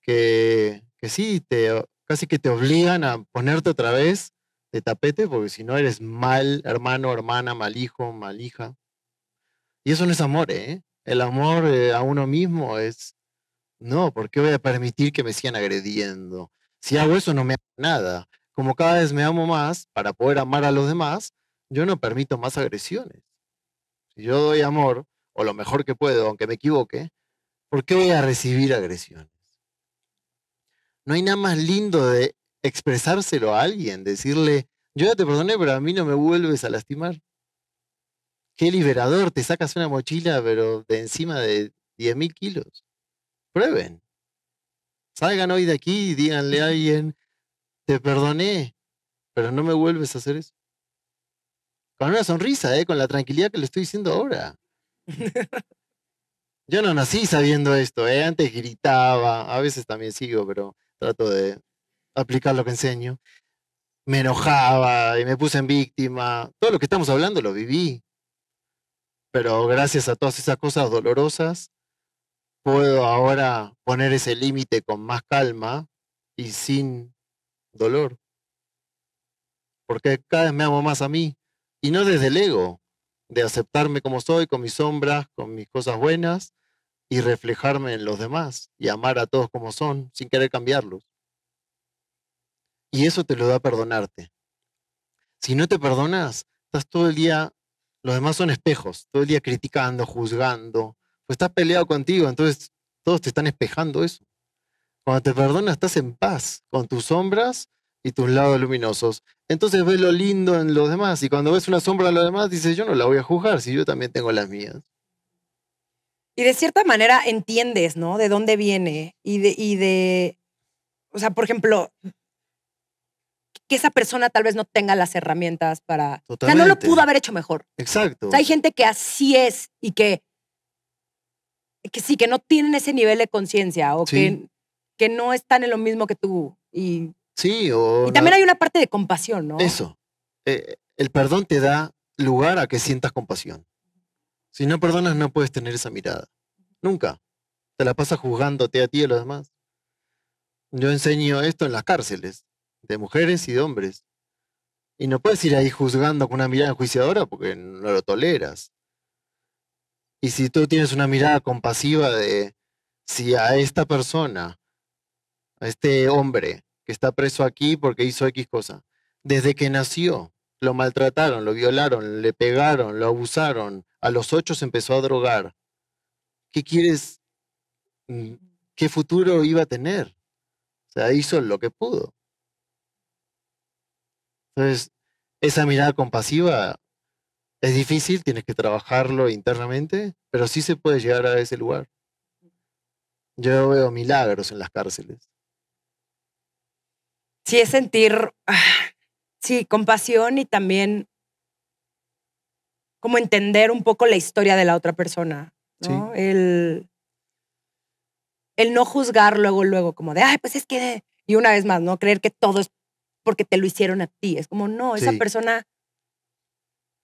que, que sí te casi que te obligan a ponerte otra vez de tapete, porque si no eres mal hermano, hermana, mal hijo, mal hija. Y eso no es amor, ¿eh? El amor eh, a uno mismo es, no, ¿por qué voy a permitir que me sigan agrediendo? Si hago eso no me hago nada. Como cada vez me amo más, para poder amar a los demás, yo no permito más agresiones. Si yo doy amor, o lo mejor que puedo, aunque me equivoque, ¿por qué voy a recibir agresión? no hay nada más lindo de expresárselo a alguien, decirle, yo ya te perdoné, pero a mí no me vuelves a lastimar. Qué liberador, te sacas una mochila, pero de encima de 10.000 kilos. Prueben. Salgan hoy de aquí y díganle a alguien, te perdoné, pero no me vuelves a hacer eso. Con una sonrisa, ¿eh? con la tranquilidad que le estoy diciendo ahora. Yo no nací sabiendo esto, ¿eh? antes gritaba, a veces también sigo, pero trato de aplicar lo que enseño. Me enojaba y me puse en víctima. Todo lo que estamos hablando lo viví. Pero gracias a todas esas cosas dolorosas, puedo ahora poner ese límite con más calma y sin dolor. Porque cada vez me amo más a mí. Y no desde el ego, de aceptarme como soy, con mis sombras, con mis cosas buenas, y reflejarme en los demás y amar a todos como son sin querer cambiarlos. Y eso te lo da perdonarte. Si no te perdonas, estás todo el día, los demás son espejos, todo el día criticando, juzgando, pues estás peleado contigo, entonces todos te están espejando eso. Cuando te perdonas, estás en paz con tus sombras y tus lados luminosos. Entonces ves lo lindo en los demás y cuando ves una sombra en los demás, dices, yo no la voy a juzgar si yo también tengo las mías. Y de cierta manera entiendes, ¿no? De dónde viene y de, y de, o sea, por ejemplo, que esa persona tal vez no tenga las herramientas para... no lo pudo haber hecho mejor. Exacto. O sea, hay gente que así es y que, que sí, que no tienen ese nivel de conciencia o que, no están en lo mismo que tú. sí, o... Y también hay una parte de compasión, ¿no? Eso. Eh, el perdón te da lugar a que sientas compasión. Si no perdonas, no puedes tener esa mirada. Nunca. Te la pasas juzgándote a ti y a los demás. Yo enseño esto en las cárceles, de mujeres y de hombres. Y no puedes ir ahí juzgando con una mirada enjuiciadora porque no lo toleras. Y si tú tienes una mirada compasiva de si a esta persona, a este hombre que está preso aquí porque hizo X cosa, desde que nació, lo maltrataron, lo violaron, le pegaron, lo abusaron. A los ocho se empezó a drogar. ¿Qué quieres? Mm, ¿Qué futuro iba a tener? O sea, hizo lo que pudo. Entonces, esa mirada compasiva es difícil, tienes que trabajarlo internamente, pero sí se puede llegar a ese lugar. Yo veo milagros en las cárceles. Sí, es sentir ah, Sí, compasión y también como entender un poco la historia de la otra persona. ¿no? El, no juzgar luego, luego, como de, ay, pues es que, y una vez más, ¿no? Creer que todo es porque te lo hicieron a ti. Es como, no, esa persona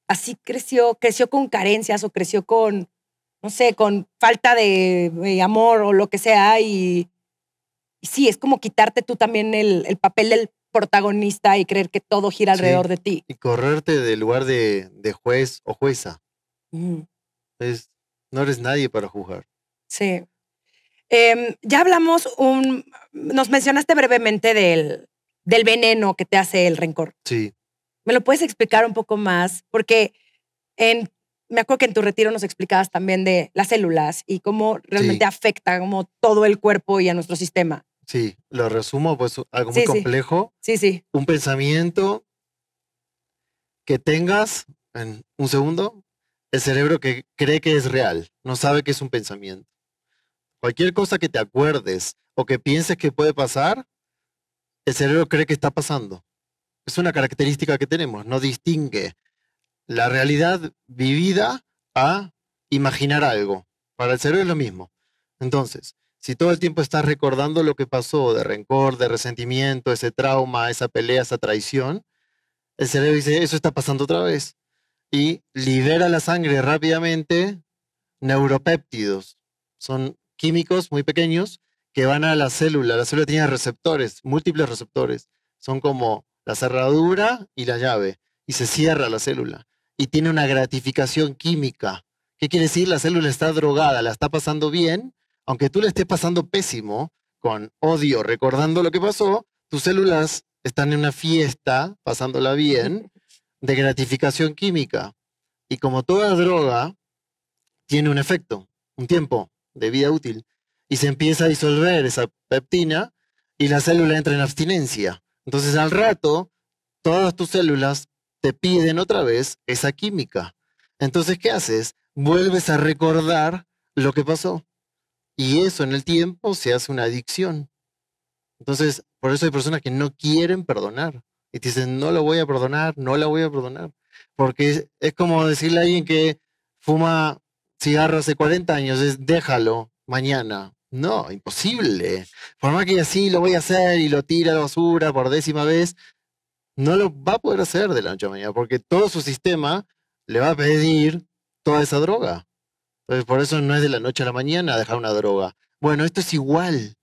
así creció, creció con carencias o creció con, no sé, con falta de, amor o lo que sea. Y, sí, es como quitarte tú también el papel del protagonista y creer que todo gira alrededor de ti. Y correrte del lugar de, juez o jueza. Es, no eres nadie para jugar. Sí. Em, ya hablamos un. Nos mencionaste brevemente del, del veneno que te hace el rencor. Sí. ¿Me lo puedes explicar un poco más? Porque en, me acuerdo que en tu retiro nos explicabas también de las células y cómo realmente afectan afecta como todo el cuerpo y a nuestro sistema. Sí, lo resumo, pues algo muy complejo. sí, sí. Un pensamiento que tengas en un segundo, el cerebro que cree que es real, no sabe que es un pensamiento. Cualquier cosa que te acuerdes o que pienses que puede pasar, el cerebro cree que está pasando. Es una característica que tenemos, no distingue la realidad vivida a imaginar algo. Para el cerebro es lo mismo. Entonces, si todo el tiempo estás recordando lo que pasó, de rencor, de resentimiento, ese trauma, esa pelea, esa traición, el cerebro dice, eso está pasando otra vez. Y libera la sangre rápidamente neuropéptidos. Son químicos muy pequeños que van a la célula. La célula tiene receptores, múltiples receptores. Son como la cerradura y la llave. Y se cierra la célula. Y tiene una gratificación química. ¿Qué quiere decir? La célula está drogada, la está pasando bien aunque tú le estés pasando pésimo, con odio, recordando lo que pasó, tus células están en una fiesta, pasándola bien, de gratificación química. Y como toda droga, tiene un efecto, un tiempo de vida útil. Y se empieza a disolver esa peptina y la célula entra en abstinencia. Entonces al rato, todas tus células te piden otra vez esa química. Entonces, ¿qué haces? Vuelves a recordar lo que pasó. Y eso en el tiempo se hace una adicción. Entonces, por eso hay personas que no quieren perdonar. Y te dicen, no lo voy a perdonar, no la voy a perdonar. Porque es, como decirle a alguien que fuma cigarros hace 40 años, es déjalo mañana. No, imposible. Por más que así lo voy a hacer y lo tira a la basura por décima vez, no lo va a poder hacer de la noche a mañana, porque todo su sistema le va a pedir toda esa droga por eso no es de la noche a la mañana dejar una droga. Bueno, esto es igual.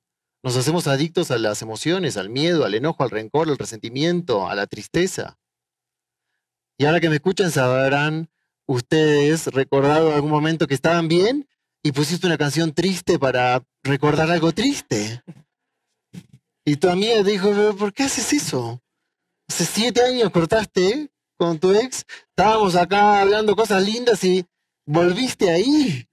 Nos hacemos adictos a las emociones, al miedo, al enojo, al rencor, al resentimiento, a la tristeza. Y ahora que me escuchan, sabrán ustedes recordado algún momento que estaban bien y pusiste una canción triste para recordar algo triste. Y tu amiga dijo, ¿por qué haces eso? Hace siete años cortaste con tu ex, estábamos acá hablando cosas lindas y volviste ahí.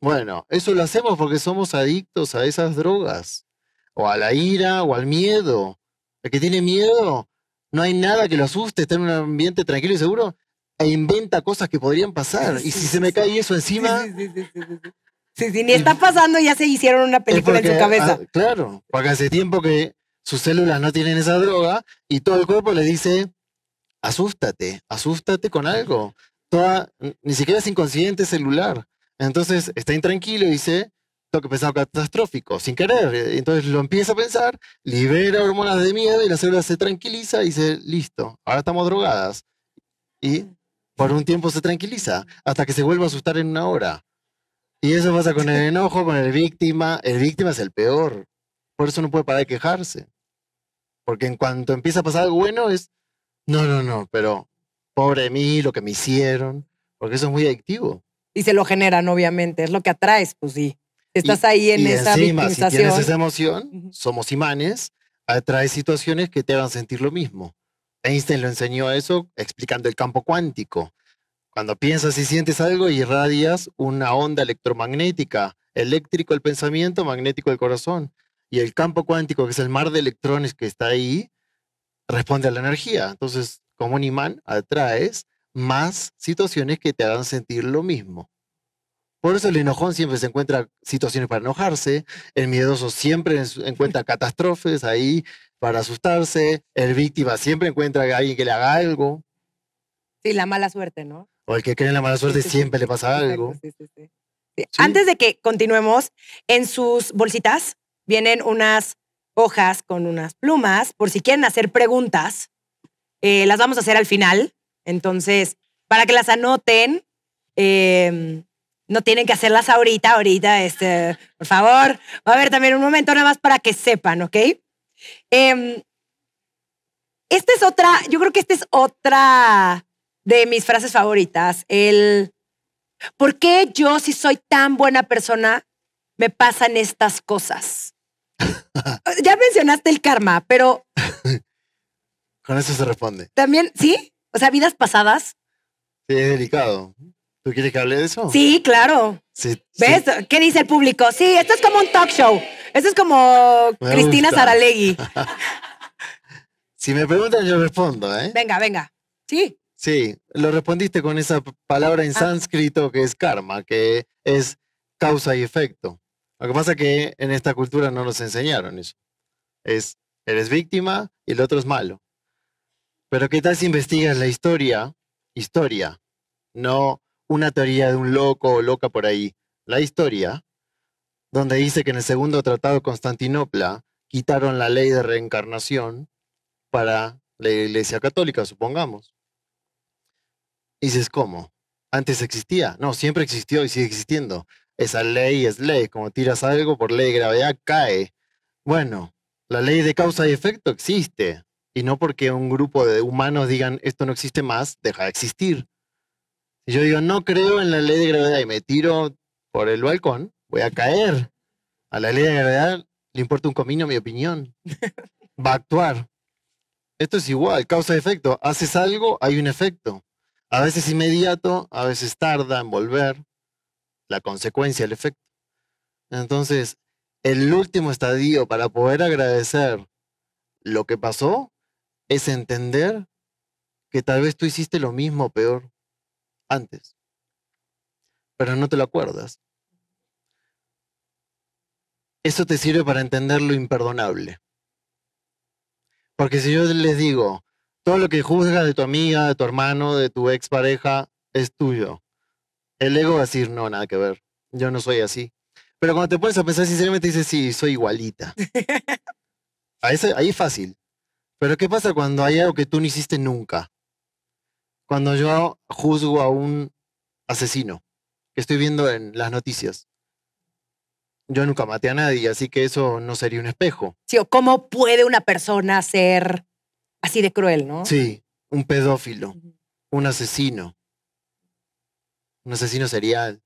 Bueno, eso lo hacemos porque somos adictos a esas drogas, o a la ira, o al miedo. El que tiene miedo, no hay nada que lo asuste, está en un ambiente tranquilo y seguro, e inventa cosas que podrían pasar. y si se me cae eso encima... Sí, sí, ni está pasando, ya se hicieron una película en su cabeza. Ah, claro, porque hace tiempo que sus células no tienen esa droga y todo el cuerpo le dice, asústate, asústate con algo ni siquiera es inconsciente, celular. Entonces está intranquilo y dice, tengo que pensar catastrófico, sin querer. Entonces lo empieza a pensar, libera hormonas de miedo y la célula se tranquiliza y dice, listo, ahora estamos drogadas. Y por un tiempo se tranquiliza, hasta que se vuelve a asustar en una hora. Y eso pasa con el enojo, con el víctima. El víctima es el peor. Por eso no puede parar de quejarse. Porque en cuanto empieza a pasar algo bueno es, no, no, no, pero pobre de mí, lo que me hicieron, porque eso es muy adictivo. Y se lo generan, obviamente, es lo que atraes, pues sí. Estás ahí en esa victimización. Si tienes esa emoción, somos imanes, atraes situaciones que te van a sentir lo mismo. Einstein lo enseñó eso explicando el campo cuántico. Cuando piensas y sientes algo, irradias una onda electromagnética, eléctrico el pensamiento, magnético el corazón. Y el campo cuántico, que es el mar de electrones que está ahí, responde a la energía. Entonces, como un imán, atraes más situaciones que te hagan sentir lo mismo. Por eso el enojón siempre se encuentra situaciones para enojarse, el miedoso siempre encuentra catástrofes ahí para asustarse, el víctima siempre encuentra a alguien que le haga algo. Sí, la mala suerte, ¿no? O el que cree en la mala suerte siempre le pasa algo. Antes de que continuemos, en sus bolsitas vienen unas hojas con unas plumas por si quieren hacer preguntas eh, las vamos a hacer al final. Entonces, para que las anoten, em, no tienen que hacerlas ahorita, ahorita, este, por favor. Va a haber también un momento nada más para que sepan, ¿ok? Em, esta es otra, yo creo que esta es otra de mis frases favoritas. El, ¿por qué yo si soy tan buena persona me pasan estas cosas? ya mencionaste el karma, pero con eso se responde. También, ¿sí? O sea, vidas pasadas. Sí, es delicado. ¿Tú quieres que hable de eso? Sí, claro. ¿Ves? ¿Qué dice el público? Sí, esto es como un talk show. Esto es como Cristina Saralegui. si me preguntan, yo respondo, ¿eh? Venga, venga. Sí. Sí, lo respondiste con esa palabra en ah. sánscrito que es karma, que es causa y efecto. Lo que pasa es que en esta cultura no nos enseñaron eso. Es, eres víctima y el otro es malo. Pero ¿qué tal si investigas la historia? Historia. No una teoría de un loco o loca por ahí. La historia, donde dice que en el segundo tratado de Constantinopla quitaron la ley de reencarnación para la Iglesia Católica, supongamos. Y dices, ¿cómo? Antes existía. No, siempre existió y sigue existiendo. Esa ley es ley. Como tiras algo por ley de gravedad, cae. Bueno, la ley de causa y efecto existe y no porque un grupo de humanos digan esto no existe más, deja de existir. Si yo digo no creo en la ley de gravedad y me tiro por el balcón, voy a caer. A la ley de gravedad le importa un comino mi opinión. Va a actuar. Esto es igual, causa-efecto. Haces algo, hay un efecto. A veces inmediato, a veces tarda en volver. La consecuencia, el efecto. Entonces, el último estadio para poder agradecer lo que pasó es entender que tal vez tú hiciste lo mismo o peor antes, pero no te lo acuerdas. Eso te sirve para entender lo imperdonable. Porque si yo les digo, todo lo que juzgas de tu amiga, de tu hermano, de tu expareja, es tuyo. El ego va a decir, no, nada que ver, yo no soy así. Pero cuando te pones a pensar sinceramente, dices, sí, soy igualita. a ahí es fácil. Pero ¿qué pasa cuando hay algo que tú no hiciste nunca? Cuando yo juzgo a un asesino que estoy viendo en las noticias. Yo nunca maté a nadie, así que eso no sería un espejo. Sí, o cómo puede una persona ser así de cruel, ¿no? Sí, un pedófilo, un asesino, un asesino serial.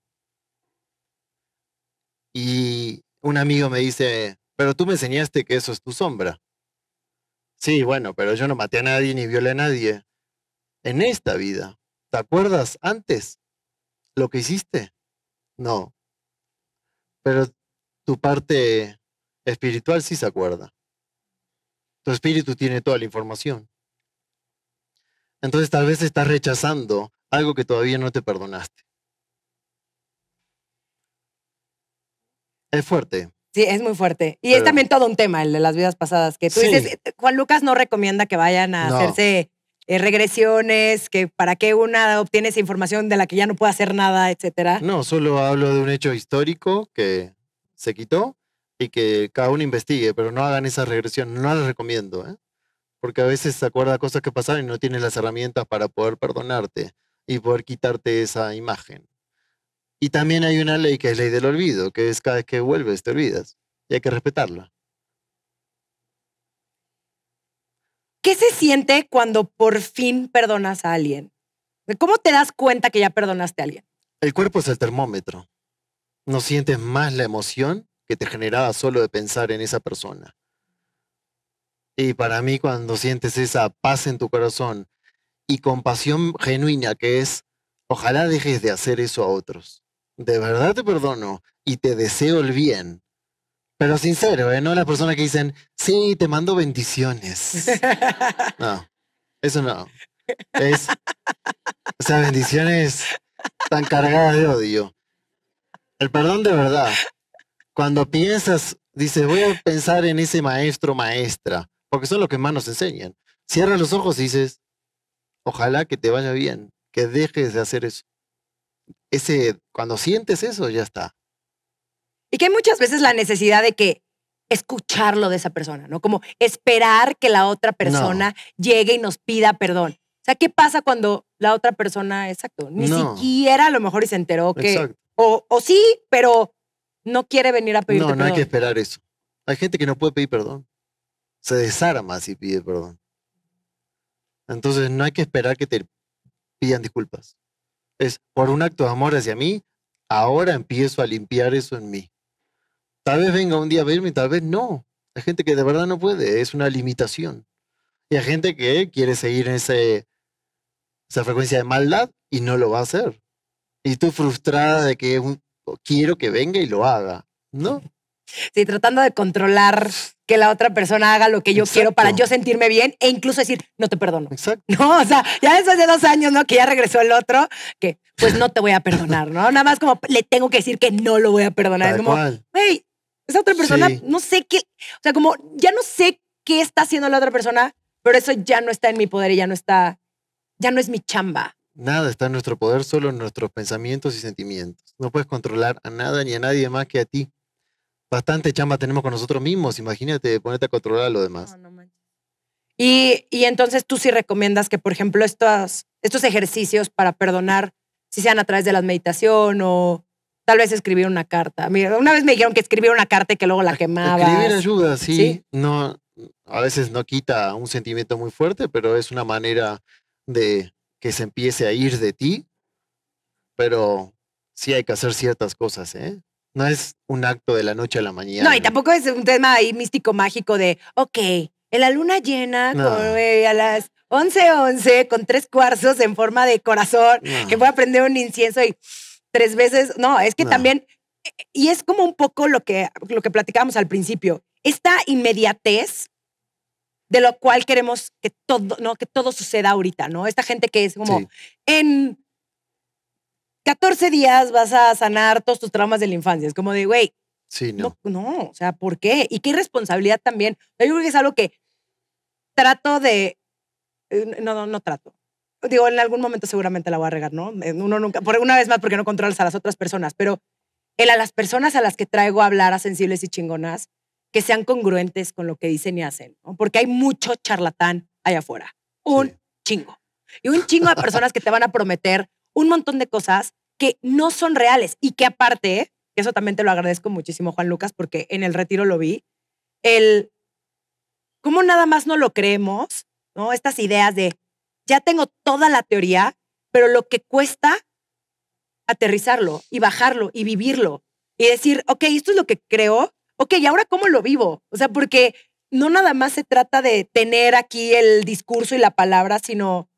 Y un amigo me dice, pero tú me enseñaste que eso es tu sombra. Sí, bueno, pero yo no maté a nadie ni violé a nadie. En esta vida, ¿te acuerdas antes lo que hiciste? No. Pero tu parte espiritual sí se acuerda. Tu espíritu tiene toda la información. Entonces tal vez estás rechazando algo que todavía no te perdonaste. Es fuerte, Sí, es muy fuerte. Y es también todo un tema el de las vidas pasadas, que tú dices, Juan Lucas no recomienda que vayan a hacerse eh, regresiones, que para qué una obtiene esa información de la que ya no puede hacer nada, etcétera. No, solo hablo de un hecho histórico que se quitó y que cada uno investigue, pero no hagan esa regresión, no las recomiendo, ¿eh? porque a veces se acuerda cosas que pasaron y no tienes las herramientas para poder perdonarte y poder quitarte esa imagen. Y también hay una ley que es ley del olvido, que es cada vez que vuelves te olvidas y hay que respetarla. ¿Qué se siente cuando por fin perdonas a alguien? ¿Cómo te das cuenta que ya perdonaste a alguien? El cuerpo es el termómetro. No sientes más la emoción que te generaba solo de pensar en esa persona. Y para mí cuando sientes esa paz en tu corazón y compasión genuina que es, ojalá dejes de hacer eso a otros de verdad te perdono y te deseo el bien. Pero sincero, ¿eh? No las personas que dicen, sí, te mando bendiciones. No, eso no. Es, o sea, bendiciones tan cargadas de odio. El perdón de verdad. Cuando piensas, dices, voy a pensar en ese maestro, maestra, porque son los que más nos enseñan. Cierras los ojos y dices, ojalá que te vaya bien, que dejes de hacer eso ese, cuando sientes eso, ya está. Y que hay muchas veces la necesidad de que escucharlo de esa persona, ¿no? Como esperar que la otra persona llegue y nos pida perdón. O sea, ¿qué pasa cuando la otra persona, exacto, ni siquiera a lo mejor se enteró que... O, o, sí, pero no quiere venir a pedir perdón. No, no hay que esperar eso. Hay gente que no puede pedir perdón. Se desarma si pide perdón. Entonces no hay que esperar que te pidan disculpas es por un acto de amor hacia mí, ahora empiezo a limpiar eso en mí. Tal vez venga un día a verme, tal vez no. Hay gente que de verdad no puede, es una limitación. Y hay gente que quiere seguir en ese, esa frecuencia de maldad y no lo va a hacer. Y tú frustrada de que quiero que venga y lo haga. No, Sí, tratando de controlar que la otra persona haga lo que yo quiero para yo sentirme bien e incluso decir, no te perdono. Exacto. No, o sea, ya después de dos años, ¿no? Que ya regresó el otro, que pues no te voy a perdonar, ¿no? Nada más como le tengo que decir que no lo voy a perdonar. es esa otra persona, no sé qué, o sea, como ya no sé qué está haciendo la otra persona, pero eso ya no está en mi poder y ya no está, ya no es mi chamba. Nada está en nuestro poder, solo en nuestros pensamientos y sentimientos. No puedes controlar a nada ni a nadie más que a ti bastante chamba tenemos con nosotros mismos. Imagínate ponerte a controlar a lo demás. y, entonces tú sí recomiendas que, por ejemplo, estos, estos ejercicios para perdonar, si sean a través de la meditación o tal vez escribir una carta. Una vez me dijeron que escribir una carta y que luego la quemaba. Escribir ayuda, sí. No, a veces no quita un sentimiento muy fuerte, pero es una manera de que se empiece a ir de ti. Pero sí hay que hacer ciertas cosas, ¿eh? No es un acto de la noche a la mañana. No, y tampoco es un tema ahí místico mágico de, ok, en la luna llena eh, a las 11.11 con tres cuarzos en forma de corazón, que voy a prender un incienso y tres veces. No, es que también, y es como un poco lo que, lo que platicábamos al principio, esta inmediatez de lo cual queremos que todo, ¿no? Que todo suceda ahorita, ¿no? Esta gente que es como en 14 días vas a sanar todos tus traumas de la infancia. Es como de, güey. Sí, no. no. o sea, ¿por qué? Y qué irresponsabilidad también. Yo creo que es algo que trato de. Eh, no, no, no trato. Digo, en algún momento seguramente la voy a regar, ¿no? Uno nunca, por una vez más, porque no controlas a las otras personas, pero el a las personas a las que traigo a hablar a sensibles y chingonas, que sean congruentes con lo que dicen y hacen, ¿no? Porque hay mucho charlatán allá afuera. Un chingo. Y un chingo de personas que te van a prometer un montón de cosas que no son reales y que aparte, eso también te lo agradezco muchísimo, Juan Lucas, porque en el retiro lo vi, el cómo nada más no lo creemos, ¿no? Estas ideas de ya tengo toda la teoría, pero lo que cuesta aterrizarlo y bajarlo y vivirlo y decir, ok, esto es lo que creo, ok, ¿y ahora cómo lo vivo? O sea, porque no nada más se trata de tener aquí el discurso y la palabra, sino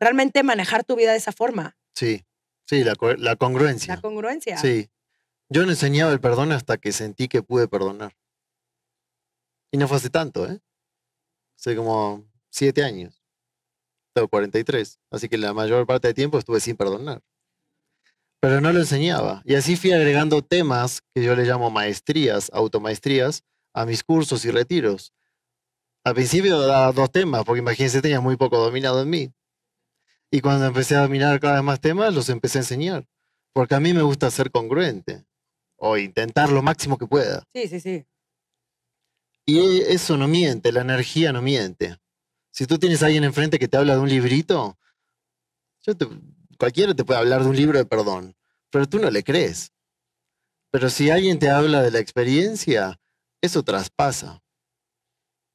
realmente manejar tu vida de esa forma. Sí, sí, la, congruencia. La congruencia. Sí. Yo no enseñaba el perdón hasta que sentí que pude perdonar. Y no fue hace tanto, ¿eh? Hace como siete años. Tengo 43. Así que la mayor parte del tiempo estuve sin perdonar. Pero no lo enseñaba. Y así fui agregando temas que yo le llamo maestrías, automaestrías, a mis cursos y retiros. Al principio daba dos temas, porque imagínense, tenía muy poco dominado en mí. Y cuando empecé a mirar cada vez más temas, los empecé a enseñar. Porque a mí me gusta ser congruente o intentar lo máximo que pueda. Sí, sí, sí. Y eso no miente, la energía no miente. Si tú tienes a alguien enfrente que te habla de un librito, cualquiera te puede hablar de un libro de perdón, pero tú no le crees. Pero si alguien te habla de la experiencia, eso traspasa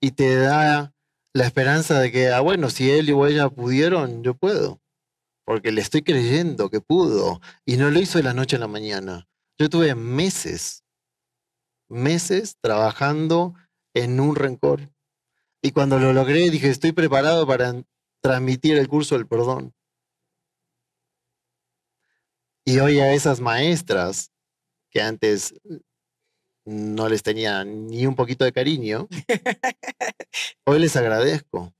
y te da la esperanza de que, ah, bueno, si él o ella pudieron, yo puedo. Porque le estoy creyendo que pudo. Y no lo hizo de la noche a la mañana. Yo tuve meses, meses trabajando en un rencor. Y cuando lo logré, dije, estoy preparado para transmitir el curso del perdón. Y hoy a esas maestras que antes no les tenía ni un poquito de cariño, hoy les agradezco.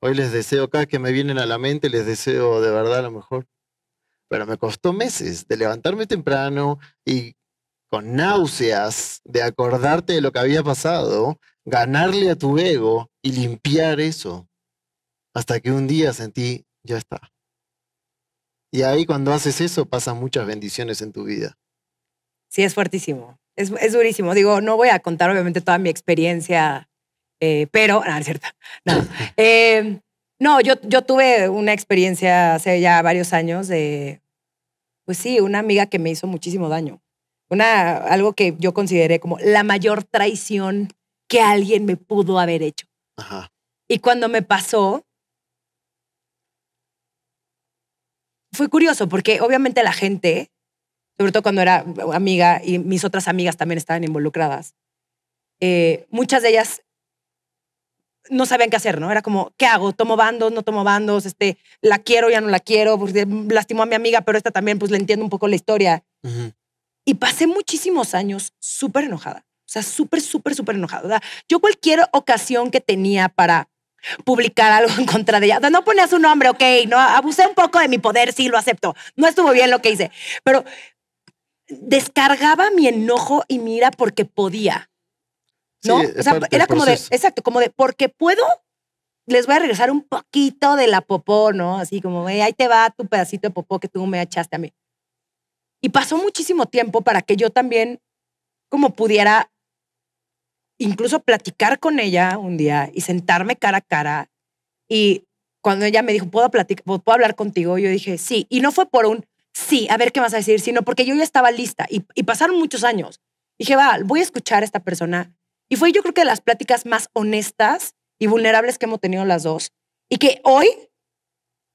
Hoy les deseo, cada que me vienen a la mente, les deseo de verdad lo mejor. Pero me costó meses de levantarme temprano y con náuseas de acordarte de lo que había pasado, ganarle a tu ego y limpiar eso. Hasta que un día sentí, ya está. Y ahí cuando haces eso pasan muchas bendiciones en tu vida. Sí, es fuertísimo es, durísimo. Digo, no voy a contar obviamente toda mi experiencia, eh, pero, nada, es cierto. Em, no. yo, tuve una experiencia hace ya varios años de, pues sí, una amiga que me hizo muchísimo daño. Una, algo que yo consideré como la mayor traición que alguien me pudo haber hecho. Y cuando me pasó, fue curioso porque obviamente la gente sobre todo cuando era amiga y mis otras amigas también estaban involucradas, eh, muchas de ellas no sabían qué hacer, ¿no? Era como, ¿qué hago? ¿Tomo bandos? ¿No tomo bandos? Este, ¿La quiero? ¿Ya no la quiero? Pues, eh, lastimó a mi amiga, pero esta también, pues le entiendo un poco la historia. Y pasé muchísimos años súper enojada. O sea, súper, súper, súper enojada. yo cualquier ocasión que tenía para publicar algo en contra de ella, no ponía su nombre, ok, no, abusé un poco de mi poder, sí, lo acepto. No estuvo bien lo que hice, pero descargaba mi enojo y mi ira porque podía. ¿No? o sea, era como de, exacto, como de, porque puedo, les voy a regresar un poquito de la popó, ¿no? Así como, ahí te va tu pedacito de popó que tú me echaste a mí. Y pasó muchísimo tiempo para que yo también, como pudiera, incluso platicar con ella un día y sentarme cara a cara. Y cuando ella me dijo, ¿puedo, platicar, ¿puedo hablar contigo? Yo dije, sí. Y no fue por un, sí, a ver qué vas a decir, sino porque yo ya estaba lista y, pasaron muchos años. Dije, va, voy a escuchar a esta persona. Y fue yo creo que las pláticas más honestas y vulnerables que hemos tenido las dos. Y que hoy,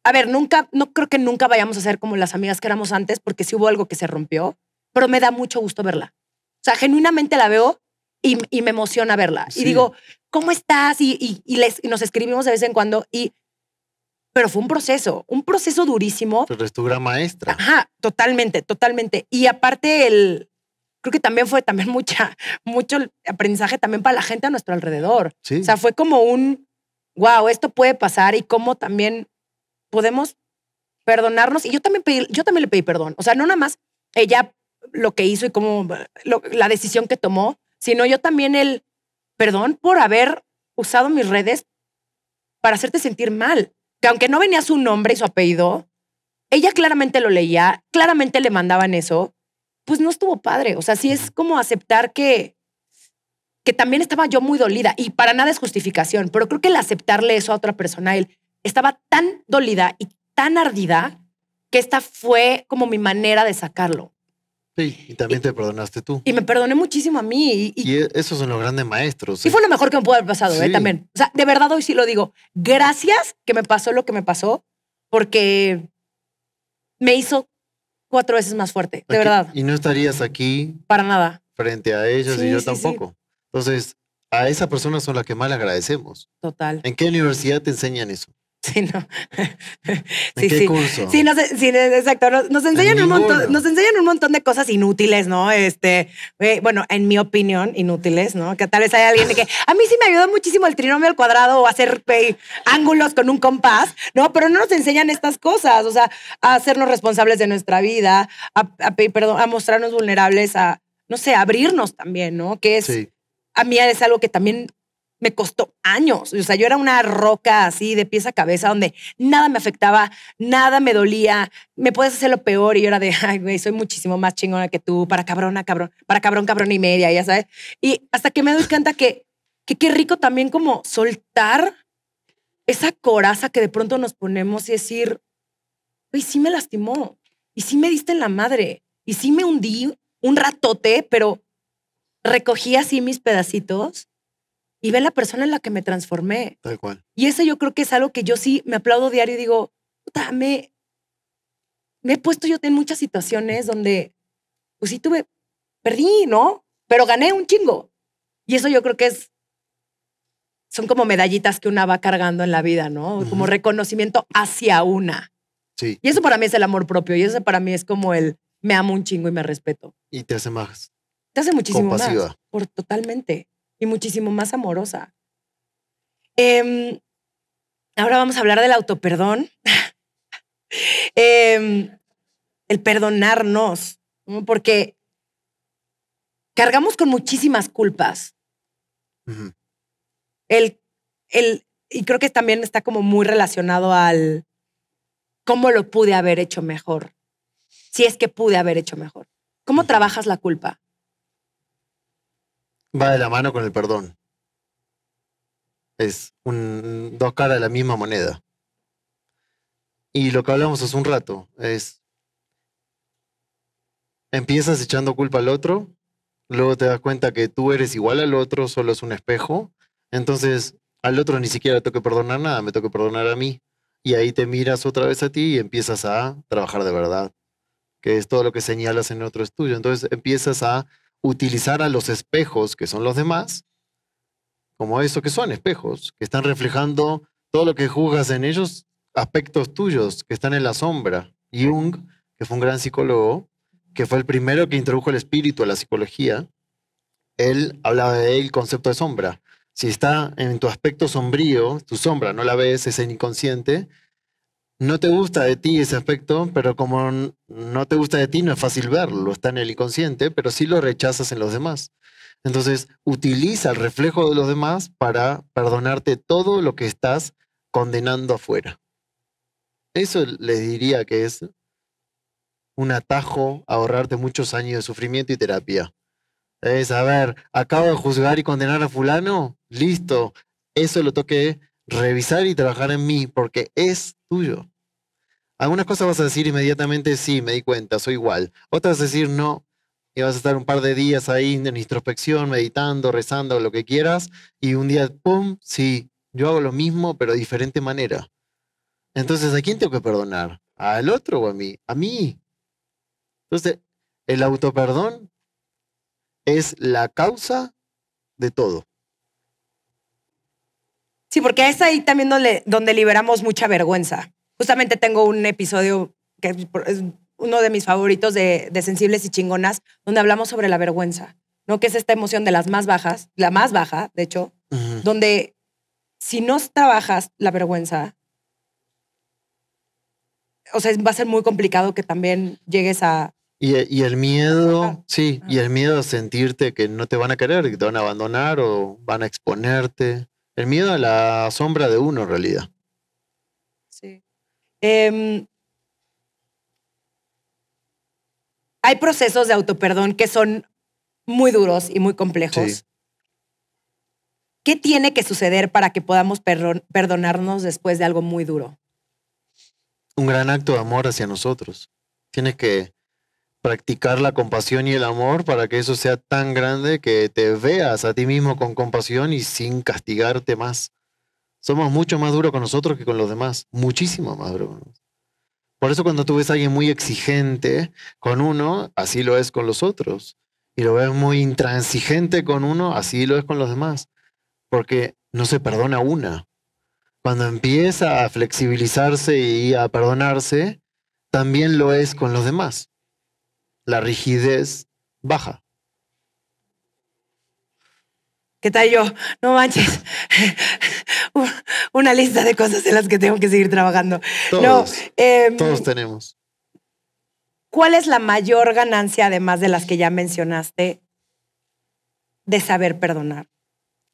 a ver, nunca, no creo que nunca vayamos a ser como las amigas que éramos antes, porque sí hubo algo que se rompió, pero me da mucho gusto verla. O sea, genuinamente la veo y, me emociona verla. Y digo, ¿cómo estás? Y, nos escribimos de vez en cuando. Y pero fue un proceso, un proceso durísimo. Pero tu gran maestra. Ajá, totalmente, totalmente. Y aparte el, creo que también fue también mucha, mucho aprendizaje también para la gente a nuestro alrededor. O sea, fue como un, wow, esto puede pasar y cómo también podemos perdonarnos. Y yo también, pedí, yo también le pedí perdón. O sea, no nada más ella lo que hizo y cómo, la decisión que tomó, sino yo también el perdón por haber usado mis redes para hacerte sentir mal que aunque no venía su nombre y su apellido, ella claramente lo leía, claramente le mandaban eso, pues no estuvo padre. O sea, sí es como aceptar que, que también estaba yo muy dolida y para nada es justificación, pero creo que el aceptarle eso a otra persona, él estaba tan dolida y tan ardida que esta fue como mi manera de sacarlo. Sí, y también te perdonaste tú. Y me perdoné muchísimo a mí. Y, e, esos son los grandes maestros. Y fue ¿eh? lo mejor que me pudo haber pasado, ¿eh? También. O sea, de verdad hoy sí lo digo. Gracias que me pasó lo que me pasó, porque me hizo cuatro veces más fuerte, de verdad. Y no estarías aquí. Para nada. Frente a ellos y yo tampoco. Entonces, a esa persona son las que más le agradecemos. Total. ¿En qué universidad te enseñan eso? Sí, no. sí, sí. Sí, no sé, sí, exacto. Nos, enseñan un montón, nos enseñan un montón de cosas inútiles, ¿no? Este, eh, bueno, en mi opinión, inútiles, ¿no? Que tal vez haya alguien de que a mí sí me ayudó muchísimo el trinomio al cuadrado o hacer eh, ángulos con un compás, ¿no? Pero no nos enseñan estas cosas, o sea, a hacernos responsables de nuestra vida, a, perdón, a mostrarnos vulnerables, a, no sé, abrirnos también, ¿no? Que es, a mí es algo que también me costó años. O sea, yo era una roca así de pies a cabeza donde nada me afectaba, nada me dolía, me puedes hacer lo peor. Y yo era de, ay, güey, soy muchísimo más chingona que tú, para cabrona, cabrón, para cabrón, cabrón y media, ya sabes. Y hasta que me doy cuenta que, que qué rico también como soltar esa coraza que de pronto nos ponemos y decir, güey, sí me lastimó y sí me diste en la madre y sí me hundí un ratote, pero recogí así mis pedacitos y ve la persona en la que me transformé. Tal cual. Y eso yo creo que es algo que yo sí me aplaudo diario y digo, puta, me, he puesto yo en muchas situaciones donde, pues sí tuve, perdí, ¿no? Pero gané un chingo. Y eso yo creo que es, son como medallitas que una va cargando en la vida, ¿no? Como reconocimiento hacia una. Sí. Y eso para mí es el amor propio. Y eso para mí es como el me amo un chingo y me respeto. Y te hace más. Te hace muchísimo más. Por totalmente y muchísimo más amorosa. Em, ahora vamos a hablar del autoperdón. perdón em, el perdonarnos, porque cargamos con muchísimas culpas. el, el, y creo que también está como muy relacionado al cómo lo pude haber hecho mejor, si es que pude haber hecho mejor. ¿Cómo trabajas la culpa? va de la mano con el perdón. Es un, dos caras de la misma moneda. Y lo que hablamos hace un rato es, empiezas echando culpa al otro, luego te das cuenta que tú eres igual al otro, solo es un espejo, entonces al otro ni siquiera tengo que perdonar nada, me toca perdonar a mí. Y ahí te miras otra vez a ti y empiezas a trabajar de verdad, que es todo lo que señalas en otro estudio. Entonces empiezas a utilizar a los espejos, que son los demás, como eso que son espejos, que están reflejando todo lo que juzgas en ellos, aspectos tuyos que están en la sombra. Jung, que fue un gran psicólogo, que fue el primero que introdujo el espíritu a la psicología, él hablaba del el concepto de sombra. Si está en tu aspecto sombrío, tu sombra no la ves, es el inconsciente, no te gusta de ti ese aspecto, pero como no te gusta de ti, no es fácil verlo, está en el inconsciente, pero sí lo rechazas en los demás. Entonces, utiliza el reflejo de los demás para perdonarte todo lo que estás condenando afuera. Eso le diría que es un atajo a ahorrarte muchos años de sufrimiento y terapia. Es, a ver, acabo de juzgar y condenar a fulano, listo. Eso lo toqué revisar y trabajar en mí porque es tuyo. Algunas cosas vas a decir inmediatamente, sí, me di cuenta, soy igual. Otras vas a decir, no, y vas a estar un par de días ahí en introspección, meditando, rezando, lo que quieras, y un día, ¡pum!, sí, yo hago lo mismo, pero de diferente manera. Entonces, ¿a quién tengo que perdonar? ¿Al otro o a mí? A mí. Entonces, el autoperdón es la causa de todo. Sí, porque es ahí también donde liberamos mucha vergüenza justamente tengo un episodio que es uno de mis favoritos de, Sensibles y Chingonas, donde hablamos sobre la vergüenza, ¿no? Que es esta emoción de las más bajas, la más baja, de hecho, donde si no trabajas la vergüenza, o sea, va a ser muy complicado que también llegues a... Y, el miedo, sí, y el miedo a sentirte que no te van a querer, que te van a abandonar o van a exponerte. El miedo a la sombra de uno, en realidad. Em, hay procesos de autoperdón que son muy duros y muy complejos. ¿Qué tiene que suceder para que podamos perdonarnos después de algo muy duro? Un gran acto de amor hacia nosotros. Tienes que practicar la compasión y el amor para que eso sea tan grande que te veas a ti mismo con compasión y sin castigarte más. Somos mucho más duros con nosotros que con los demás. Muchísimo más duros. Por eso cuando tú ves a alguien muy exigente con uno, así lo es con los otros. Y lo ves muy intransigente con uno, así lo es con los demás. Porque no se perdona una. Cuando empieza a flexibilizarse y a perdonarse, también lo es con los demás. La rigidez baja. ¿Qué tal yo? No manches. Una lista de cosas en las que tengo que seguir trabajando. Todos, em, todos tenemos. ¿Cuál es la mayor ganancia, además de las que ya mencionaste, de saber perdonar?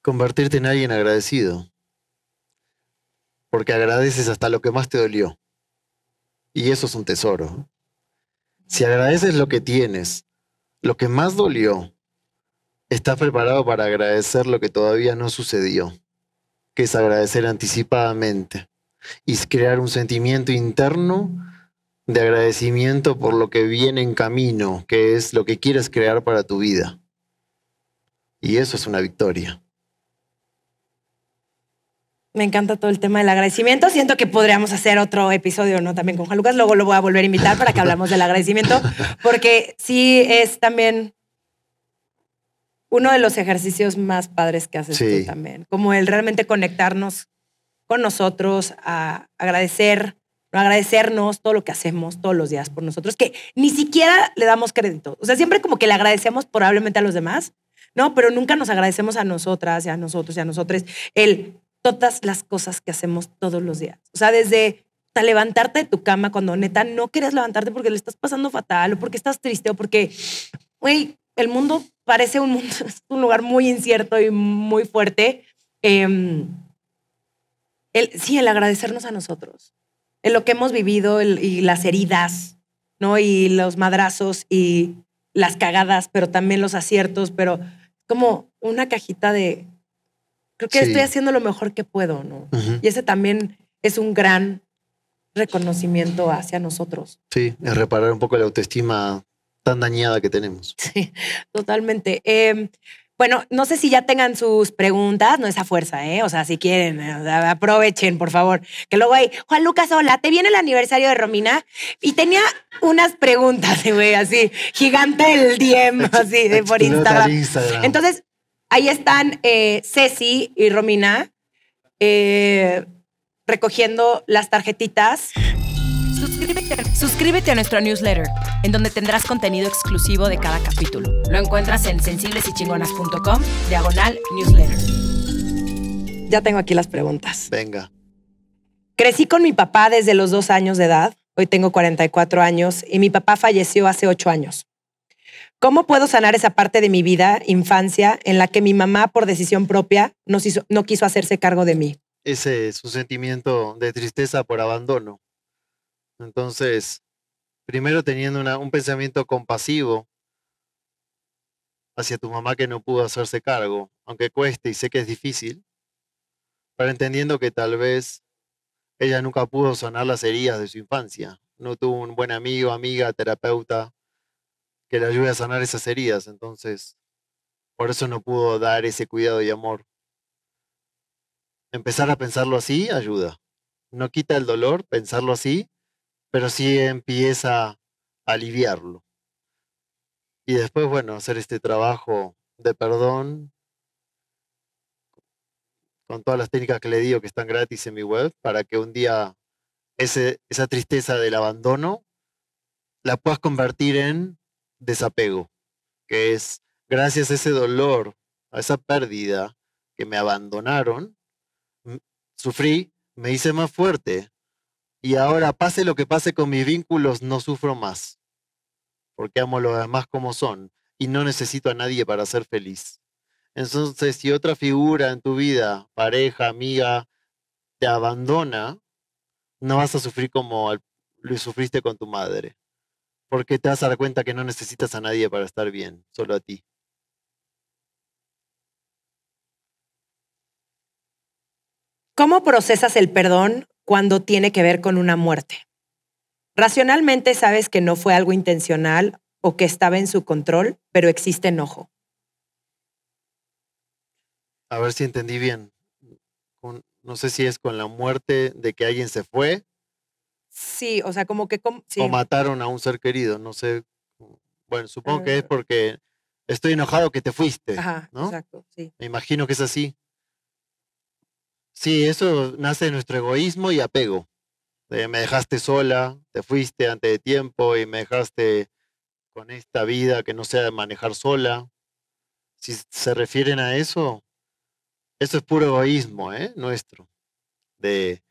Convertirte en alguien agradecido. Porque agradeces hasta lo que más te dolió. Y eso es un tesoro. Si agradeces lo que tienes, lo que más dolió, ¿Estás preparado para agradecer lo que todavía no sucedió? Que es agradecer anticipadamente y crear un sentimiento interno de agradecimiento por lo que viene en camino, que es lo que quieres crear para tu vida. Y eso es una victoria. Me encanta todo el tema del agradecimiento. Siento que podríamos hacer otro episodio, ¿no? También con Juan Lucas. Luego lo voy a volver a invitar para que hablamos del agradecimiento, porque sí es también uno de los ejercicios más padres que haces tú también, como el realmente conectarnos con nosotros, a agradecer, agradecernos todo lo que hacemos todos los días por nosotros, que ni siquiera le damos crédito. O sea, siempre como que le agradecemos probablemente a los demás, ¿no? Pero nunca nos agradecemos a nosotras y a nosotros y a nosotros el todas las cosas que hacemos todos los días. O sea, desde hasta levantarte de tu cama cuando neta no quieres levantarte porque le estás pasando fatal o porque estás triste o porque, güey, el mundo parece un, mundo, un lugar muy incierto y muy fuerte. Em, el, sí, el agradecernos a nosotros, en lo que hemos vivido y las heridas, ¿no? Y los madrazos y las cagadas, pero también los aciertos, pero como una cajita de, creo que estoy haciendo lo mejor que puedo, ¿no? Y ese también es un gran reconocimiento hacia nosotros. Sí, es reparar un poco la autoestima tan dañada que tenemos. Sí, totalmente. Em, bueno, no sé si ya tengan sus preguntas, no es a fuerza, ¿eh? O sea, si quieren, eh, aprovechen, por favor. Que luego hay, Juan Lucas, hola, te viene el aniversario de Romina y tenía unas preguntas, güey, así, gigante el DM, así, de por Instagram. Entonces, ahí están eh, Ceci y Romina eh, recogiendo las tarjetitas. Suscríbete Suscríbete a nuestro newsletter, en donde tendrás contenido exclusivo de cada capítulo. Lo encuentras en sensiblesychingonas.com, diagonal newsletter. Ya tengo aquí las preguntas. Venga. Crecí con mi papá desde los dos años de edad. Hoy tengo 44 años y mi papá falleció hace ocho años. ¿Cómo puedo sanar esa parte de mi vida, infancia, en la que mi mamá, por decisión propia, no, quiso hacerse cargo de mí? Ese es un sentimiento de tristeza por abandono. Entonces, primero teniendo un pensamiento compasivo hacia tu mamá que no pudo hacerse cargo, aunque cueste y sé que es difícil, para entendiendo que tal vez ella nunca pudo sanar las heridas de su infancia, no tuvo un buen amigo, amiga, terapeuta que le ayude a sanar esas heridas, entonces por eso no pudo dar ese cuidado y amor. Empezar a pensarlo así ayuda. No quita el dolor, pensarlo así pero sí empieza a aliviarlo. Y después, bueno, hacer este trabajo de perdón con todas las técnicas que le digo que están gratis en mi web, para que un día esa tristeza del abandono la puedas convertir en desapego, que es gracias a ese dolor, a esa pérdida que me abandonaron, sufrí, me hice más fuerte, y ahora pase lo que pase con mis vínculos, no sufro más, porque amo a los demás como son y no necesito a nadie para ser feliz. Entonces, si otra figura en tu vida, pareja, amiga, te abandona, no vas a sufrir como lo sufriste con tu madre, porque te vas a dar cuenta que no necesitas a nadie para estar bien, solo a ti. ¿Cómo procesas el perdón cuando tiene que ver con una muerte? Racionalmente sabes que no fue algo intencional o que estaba en su control, pero existe enojo. A ver si entendí bien. no sé si es con la muerte de que alguien se fue. Sí, o sea, como que... O mataron a un ser querido, no sé. Bueno, supongo que es ah. porque estoy enojado que te fuiste. Ajá, exacto, sí. Me imagino que es así. Sí, eso nace de nuestro egoísmo y apego. me dejaste sola, te fuiste antes de tiempo y me dejaste con esta vida que no sea de manejar sola. Si se refieren a eso, eso es puro egoísmo, ¿eh? Nuestro. De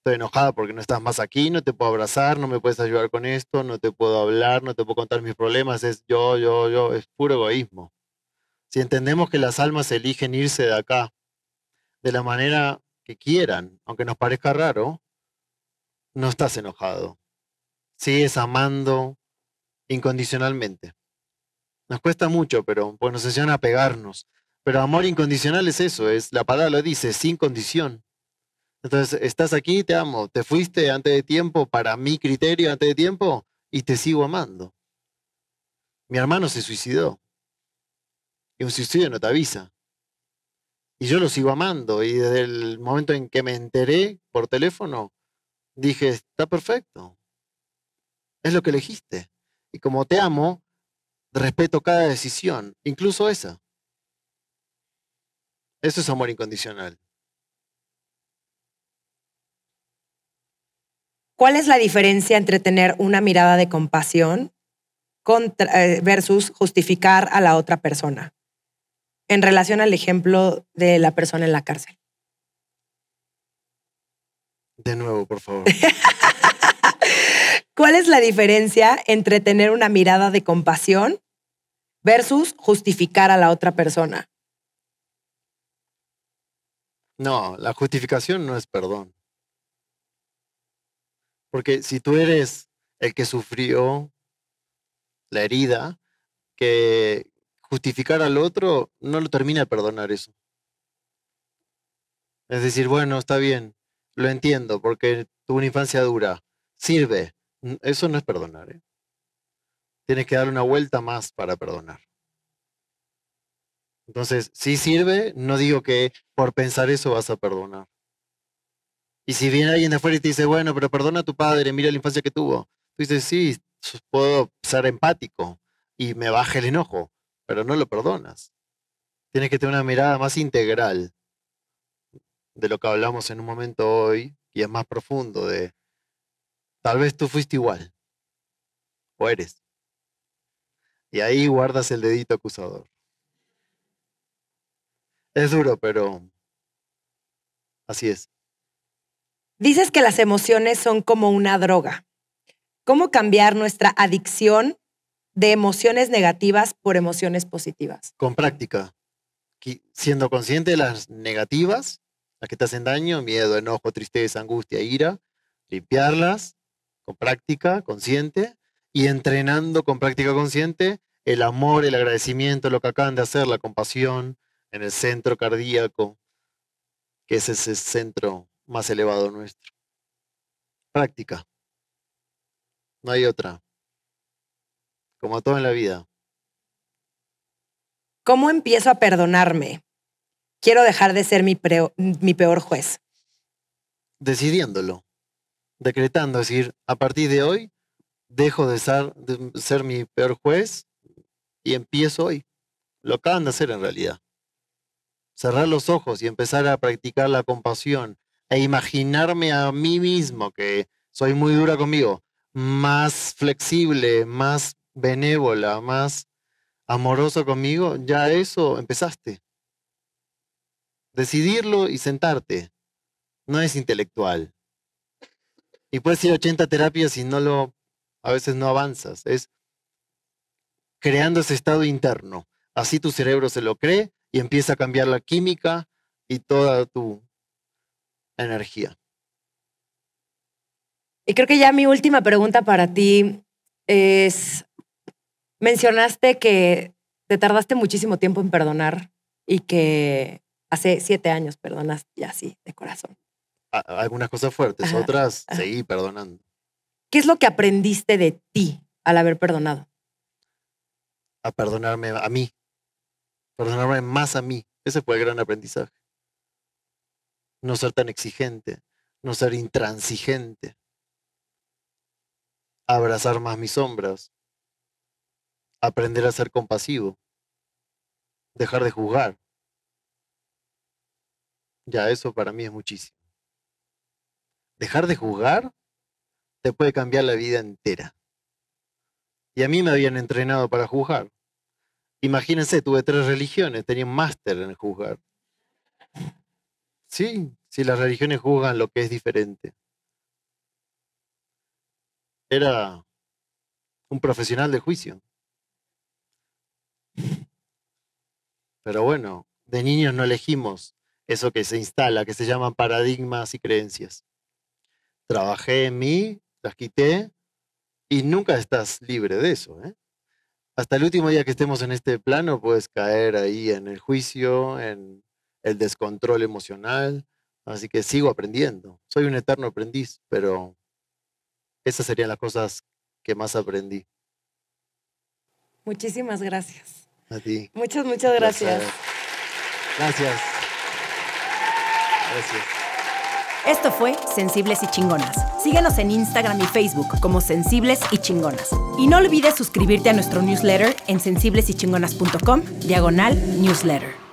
estoy enojada porque no estás más aquí, no te puedo abrazar, no me puedes ayudar con esto, no te puedo hablar, no te puedo contar mis problemas, es yo, yo, yo, es puro egoísmo. Si entendemos que las almas eligen irse de acá de la manera que quieran, aunque nos parezca raro, no estás enojado. Sigues amando incondicionalmente. Nos cuesta mucho, pero pues nos enseñan a pegarnos. Pero amor incondicional es eso, es la palabra lo dice, sin condición. Entonces, estás aquí, te amo, te fuiste antes de tiempo, para mi criterio antes de tiempo, y te sigo amando. Mi hermano se suicidó. Y un suicidio no te avisa. Y yo lo sigo amando. Y desde el momento en que me enteré por teléfono, dije, está perfecto. Es lo que elegiste. Y como te amo, respeto cada decisión, incluso esa. Eso es amor incondicional. ¿Cuál es la diferencia entre tener una mirada de compasión contra, eh, versus justificar a la otra persona? en relación al ejemplo de la persona en la cárcel? De nuevo, por favor. ¿Cuál es la diferencia entre tener una mirada de compasión versus justificar a la otra persona? No, la justificación no es perdón. Porque si tú eres el que sufrió la herida, que justificar al otro, no lo termina de perdonar eso. Es decir, bueno, está bien, lo entiendo, porque tuvo una infancia dura, sirve. Eso no es perdonar. ¿eh? Tienes que dar una vuelta más para perdonar. Entonces, si sirve, no digo que por pensar eso vas a perdonar. Y si viene alguien de afuera y te dice, bueno, pero perdona a tu padre, mira la infancia que tuvo. Tú dices, sí, puedo ser empático y me baja el enojo, pero no lo perdonas. Tienes que tener una mirada más integral de lo que hablamos en un momento hoy y es más profundo de tal vez tú fuiste igual o eres. Y ahí guardas el dedito acusador. Es duro, pero así es. Dices que las emociones son como una droga. ¿Cómo cambiar nuestra adicción de emociones negativas por emociones positivas. Con práctica, siendo consciente de las negativas, las que te hacen daño, miedo, enojo, tristeza, angustia, ira, limpiarlas con práctica consciente y entrenando con práctica consciente el amor, el agradecimiento, lo que acaban de hacer, la compasión en el centro cardíaco, que es ese centro más elevado nuestro. Práctica. No hay otra. Como todo en la vida. ¿Cómo empiezo a perdonarme? Quiero dejar de ser mi, peor juez. Decidiéndolo. Decretando, es decir, a partir de hoy dejo de ser, de ser mi peor juez y empiezo hoy. Lo acaban de hacer en realidad. Cerrar los ojos y empezar a practicar la compasión e imaginarme a mí mismo que soy muy dura conmigo, más flexible, más benévola, más amoroso conmigo, ya eso empezaste. Decidirlo y sentarte. No es intelectual. Y puedes ir 80 terapias y no lo, a veces no avanzas. Es creando ese estado interno. Así tu cerebro se lo cree y empieza a cambiar la química y toda tu energía. Y creo que ya mi última pregunta para ti es, Mencionaste que te tardaste muchísimo tiempo en perdonar y que hace siete años perdonas ya sí de corazón. Algunas cosas fuertes, otras seguí perdonando. ¿Qué es lo que aprendiste de ti al haber perdonado? A perdonarme a mí. Perdonarme más a mí. Ese fue el gran aprendizaje. No ser tan exigente, no ser intransigente. Abrazar más mis sombras, aprender a ser compasivo, dejar de juzgar. Ya eso para mí es muchísimo. Dejar de juzgar te puede cambiar la vida entera. Y a mí me habían entrenado para juzgar. Imagínense, tuve tres religiones, tenía un máster en juzgar. Sí, si las religiones juzgan lo que es diferente. Era un profesional de juicio. Pero bueno, de niños no elegimos eso que se instala, que se llaman paradigmas y creencias. Trabajé en mí, las quité y nunca estás libre de eso. ¿eh? Hasta el último día que estemos en este plano puedes caer ahí en el juicio, en el descontrol emocional. Así que sigo aprendiendo. Soy un eterno aprendiz, pero esas serían las cosas que más aprendí. Muchísimas gracias. A ti. Muchas, muchas gracias. Gracias. Gracias. Esto fue Sensibles y Chingonas. Síguenos en Instagram y Facebook como Sensibles y Chingonas. Y no olvides suscribirte a nuestro newsletter en sensiblesychingonas.com, diagonal newsletter.